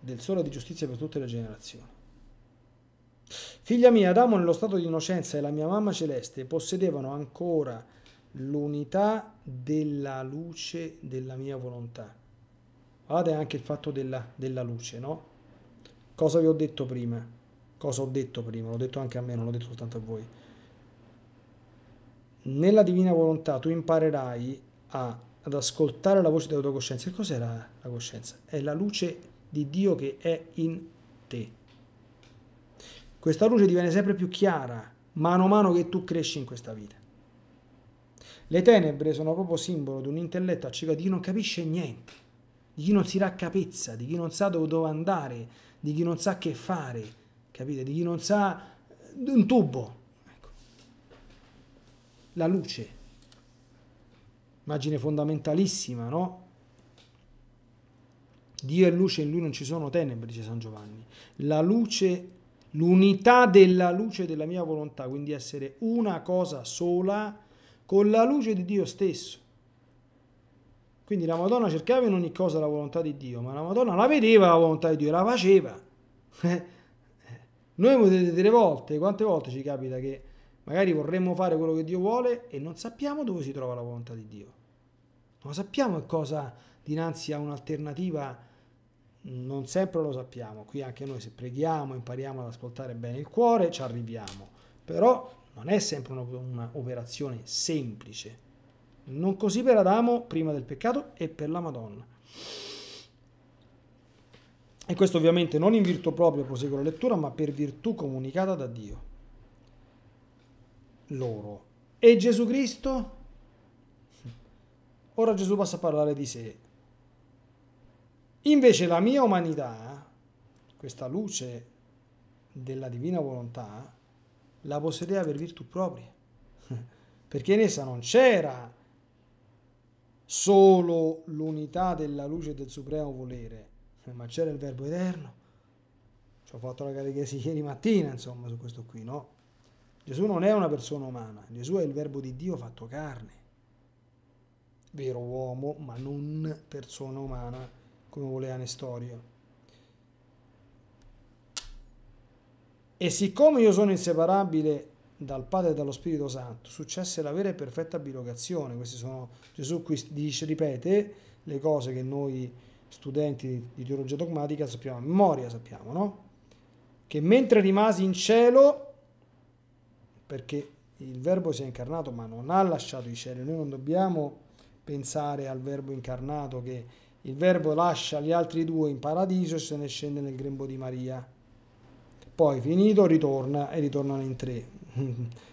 del sole di giustizia per tutte le generazioni. Figlia mia, Adamo nello stato di innocenza e la mia mamma celeste possedevano ancora l'unità della luce della mia volontà. Guardate anche il fatto della, della luce, no? Cosa vi ho detto prima? Cosa ho detto prima? L'ho detto anche a me, non l'ho detto soltanto a voi. Nella divina volontà tu imparerai a ad ascoltare la voce dell'autocoscienza. Che cos'è la, la coscienza? È la luce di Dio che è in te. Questa luce diviene sempre più chiara mano a mano che tu cresci in questa vita. Le tenebre sono proprio simbolo di un intelletto accecato di chi non capisce niente, di chi non si raccapezza, di chi non sa dove andare, di chi non sa che fare, capite? Di chi non sa eh, un tubo. Ecco. La luce immagine fondamentalissima, no? Dio è luce, in lui non ci sono tenebre, dice San Giovanni. La luce, l'unità della luce della mia volontà, quindi essere una cosa sola con la luce di Dio stesso. Quindi la Madonna cercava in ogni cosa la volontà di Dio, ma la Madonna la vedeva la volontà di Dio, la faceva. Eh, eh. Noi delle volte, quante volte ci capita che Magari vorremmo fare quello che Dio vuole e non sappiamo dove si trova la volontà di Dio. Non sappiamo che cosa dinanzi a un'alternativa, non sempre lo sappiamo. Qui anche noi se preghiamo, impariamo ad ascoltare bene il cuore, ci arriviamo. Però non è sempre un'operazione semplice. Non così per Adamo prima del peccato e per la Madonna. E questo ovviamente non in virtù propria, prosegue la lettura, ma per virtù comunicata da Dio loro. E Gesù Cristo? Ora Gesù passa a parlare di sé. Invece la mia umanità, questa luce della divina volontà, la possedeva per virtù propria, perché in essa non c'era solo l'unità della luce del supremo volere, ma c'era il verbo eterno. Ci ho fatto la catechesi ieri mattina, insomma, su questo qui, no? Gesù non è una persona umana, Gesù è il verbo di Dio fatto carne, vero uomo, ma non persona umana come voleva Nestorio. E siccome io sono inseparabile dal Padre e dallo Spirito Santo, successe la vera e perfetta bilocazione. Questi sono, Gesù qui dice, ripete le cose che noi studenti di teologia dogmatica sappiamo a memoria, sappiamo, no? Che mentre rimasi in cielo perché il verbo si è incarnato ma non ha lasciato i cieli. Noi non dobbiamo pensare al verbo incarnato che il verbo lascia gli altri due in paradiso e se ne scende nel grembo di Maria. Poi finito ritorna e ritornano in tre.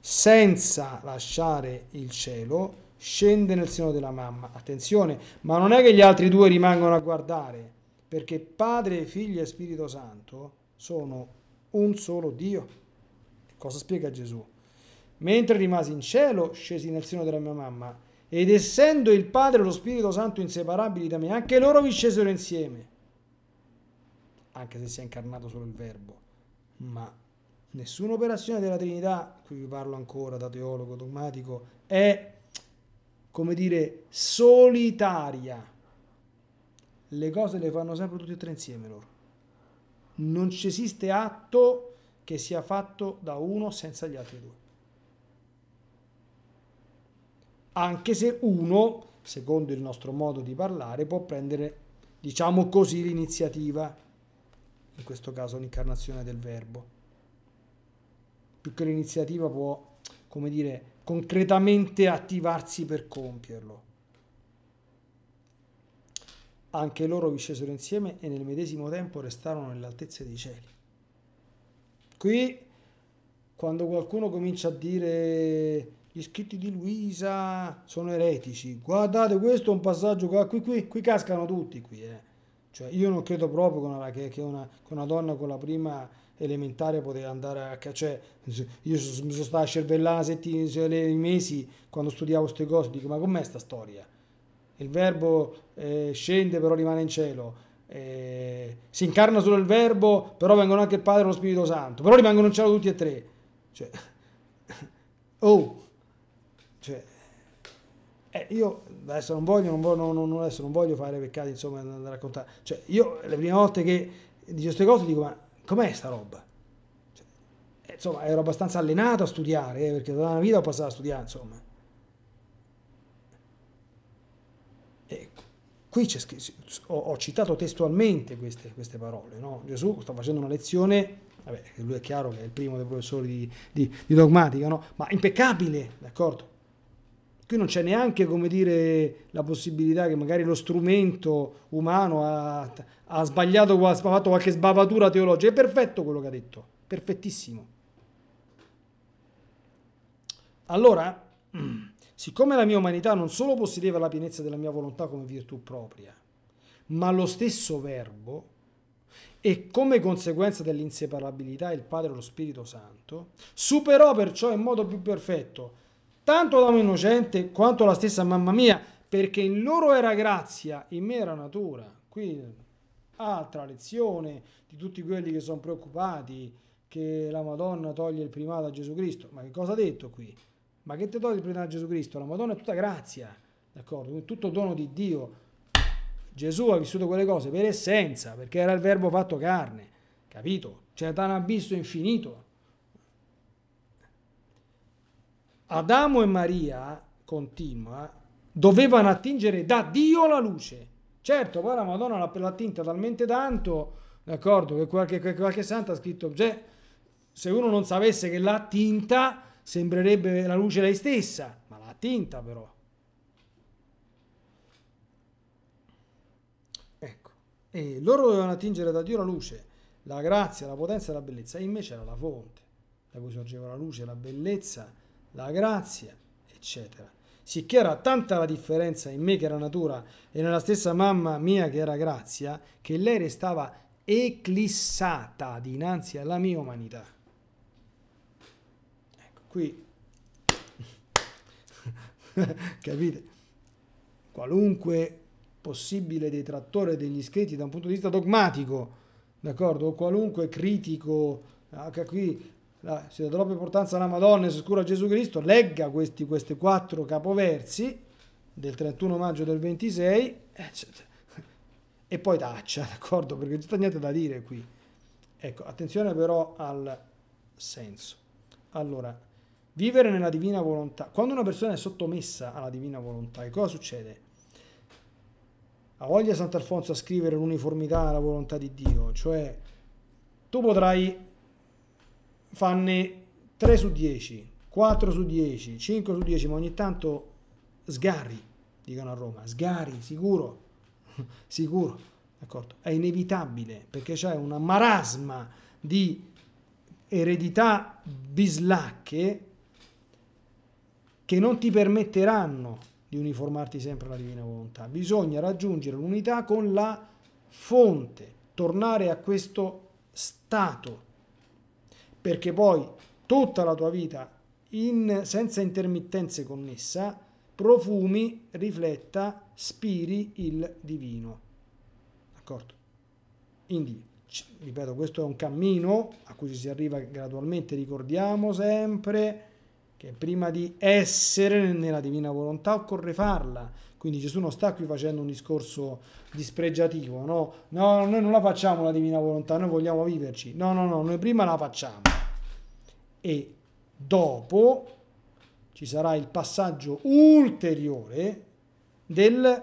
Senza lasciare il cielo scende nel seno della mamma. Attenzione, ma non è che gli altri due rimangono a guardare, perché Padre, Figlio e Spirito Santo sono un solo Dio. Cosa spiega Gesù? Mentre rimasi in cielo, scesi nel seno della mia mamma, ed essendo il Padre e lo Spirito Santo inseparabili da me, anche loro vi scesero insieme, anche se si è incarnato solo il Verbo. Ma nessuna operazione della Trinità, qui vi parlo ancora da teologo dogmatico, è, come dire, solitaria. Le cose le fanno sempre tutti e tre insieme loro. Non ci esiste atto che sia fatto da uno senza gli altri due. Anche se uno, secondo il nostro modo di parlare, può prendere, diciamo così, l'iniziativa, in questo caso l'incarnazione del verbo. Più che l'iniziativa può, come dire, concretamente attivarsi per compierlo. Anche loro vi scesero insieme e nel medesimo tempo restarono nell'altezza dei cieli. Qui quando qualcuno comincia a dire gli scritti di Luisa sono eretici, guardate questo è un passaggio, qui, qui, qui cascano tutti qui, eh. cioè, io non credo proprio che una, che, una, che una, donna con la prima elementare poteva andare a... Cioè, io mi sono stata a cervellare settine, cioè, mesi quando studiavo queste cose, dico ma com'è sta storia? Il verbo eh, scende però rimane in cielo, eh, si incarna solo il verbo, però vengono anche il Padre e lo Spirito Santo, però rimangono in cielo tutti e tre. Cioè, oh, cioè, eh, io adesso non voglio, non voglio, non, non, adesso non voglio fare peccati, insomma, da raccontare. Cioè, io le prime volte che dico queste cose dico, ma com'è sta roba? Cioè, eh, insomma, ero abbastanza allenato a studiare, eh, perché da una vita ho passato a studiare, insomma. Qui ho, ho, citato testualmente queste, queste parole. No? Gesù sta facendo una lezione, vabbè, lui è chiaro che è il primo dei professori di, di, di dogmatica, no? ma impeccabile, d'accordo? Qui non c'è neanche, come dire, la possibilità che magari lo strumento umano ha, ha sbagliato, ha fatto qualche sbavatura teologica. È perfetto quello che ha detto, perfettissimo. Allora... Siccome la mia umanità non solo possedeva la pienezza della mia volontà come virtù propria, ma lo stesso verbo e come conseguenza dell'inseparabilità il Padre e lo Spirito Santo, superò perciò in modo più perfetto tanto l'uomo innocente quanto la stessa mamma mia, perché in loro era grazia, in me era natura. Qui altra lezione di tutti quelli che sono preoccupati che la Madonna toglie il primato a Gesù Cristo. Ma che cosa ha detto qui? ma che te do di prendere Gesù Cristo? La Madonna è tutta grazia, d'accordo? Tutto dono di Dio. Gesù ha vissuto quelle cose per essenza, perché era il verbo fatto carne, capito? C'è da un abisso infinito. Adamo e Maria, continua, dovevano attingere da Dio la luce. Certo, poi la Madonna l'ha, l'ha attinta talmente tanto, d'accordo, che qualche, qualche, qualche santa ha scritto, cioè, se uno non sapesse che l'ha attinta, Sembrerebbe la luce lei stessa, ma l'ha tinta però. Ecco, e loro dovevano attingere da Dio la luce, la grazia, la potenza e la bellezza, in me c'era la fonte, da cui sorgeva la luce, la bellezza, la grazia, eccetera. Sicché era tanta la differenza in me che era natura e nella stessa mamma mia che era grazia, che lei restava eclissata dinanzi alla mia umanità qui. Capite? Qualunque possibile detrattore degli iscritti da un punto di vista dogmatico, d'accordo? O qualunque critico, anche qui si dà troppa importanza alla Madonna e si scura Gesù Cristo, legga questi, questi quattro capoversi del 31 maggio del 26 eccetera. e poi taccia, d'accordo? Perché non c'è niente da dire qui. Ecco, attenzione però al senso. Allora, Vivere nella divina volontà. Quando una persona è sottomessa alla divina volontà, che cosa succede? Ha voglia Sant'Alfonso a scrivere l'uniformità alla volontà di Dio, cioè tu potrai farne 3 su 10, 4 su 10, 5 su 10, ma ogni tanto sgarri, dicono a Roma, sgarri, sicuro, sicuro, d'accordo? È inevitabile perché c'è una marasma di eredità bislacche che non ti permetteranno di uniformarti sempre alla divina volontà. Bisogna raggiungere l'unità con la fonte, tornare a questo stato, perché poi tutta la tua vita, in, senza intermittenze connessa, profumi, rifletta, spiri il divino. D'accordo? Quindi, ripeto, questo è un cammino a cui ci si arriva gradualmente, ricordiamo sempre che prima di essere nella divina volontà occorre farla. Quindi Gesù non sta qui facendo un discorso dispregiativo, no? No, noi non la facciamo la divina volontà, noi vogliamo viverci. No, no, no, noi prima la facciamo. E dopo ci sarà il passaggio ulteriore del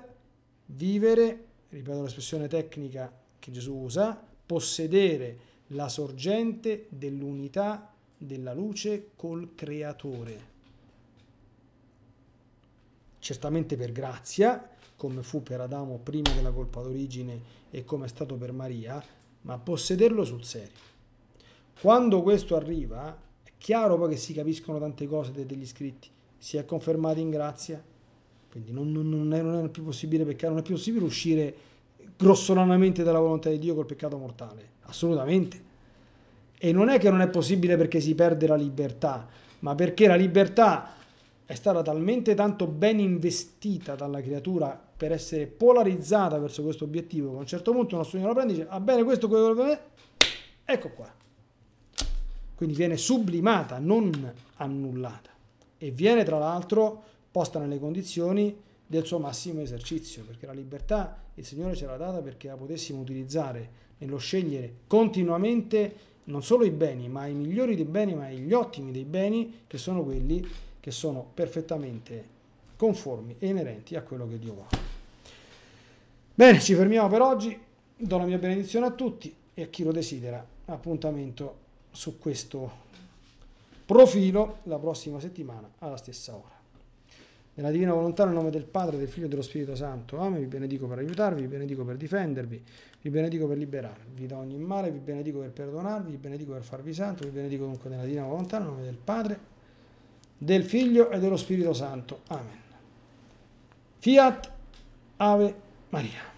vivere, ripeto l'espressione tecnica che Gesù usa, possedere la sorgente dell'unità della luce col creatore. Certamente per grazia, come fu per Adamo prima della colpa d'origine e come è stato per Maria, ma possederlo sul serio. Quando questo arriva, è chiaro poi che si capiscono tante cose degli scritti, si è confermato in grazia, quindi non, non, è, non è più possibile peccare, non è più possibile uscire grossolanamente dalla volontà di Dio col peccato mortale, assolutamente. E non è che non è possibile perché si perde la libertà, ma perché la libertà è stata talmente tanto ben investita dalla creatura per essere polarizzata verso questo obiettivo, che a un certo punto uno studio lo prende e dice, ah bene, questo, quello, quello, ecco qua. Quindi viene sublimata, non annullata. E viene tra l'altro posta nelle condizioni del suo massimo esercizio, perché la libertà il Signore ce l'ha data perché la potessimo utilizzare nello scegliere continuamente non solo i beni, ma i migliori dei beni, ma gli ottimi dei beni, che sono quelli che sono perfettamente conformi e inerenti a quello che Dio vuole. Bene, ci fermiamo per oggi, do la mia benedizione a tutti e a chi lo desidera. Appuntamento su questo profilo la prossima settimana alla stessa ora. Nella divina volontà, nel nome del Padre, del Figlio e dello Spirito Santo. Amen. Vi benedico per aiutarvi, vi benedico per difendervi, vi benedico per liberarvi da ogni male, vi benedico per perdonarvi, vi benedico per farvi santo, vi benedico dunque nella divina volontà, nel nome del Padre, del Figlio e dello Spirito Santo. Amen. Fiat Ave Maria.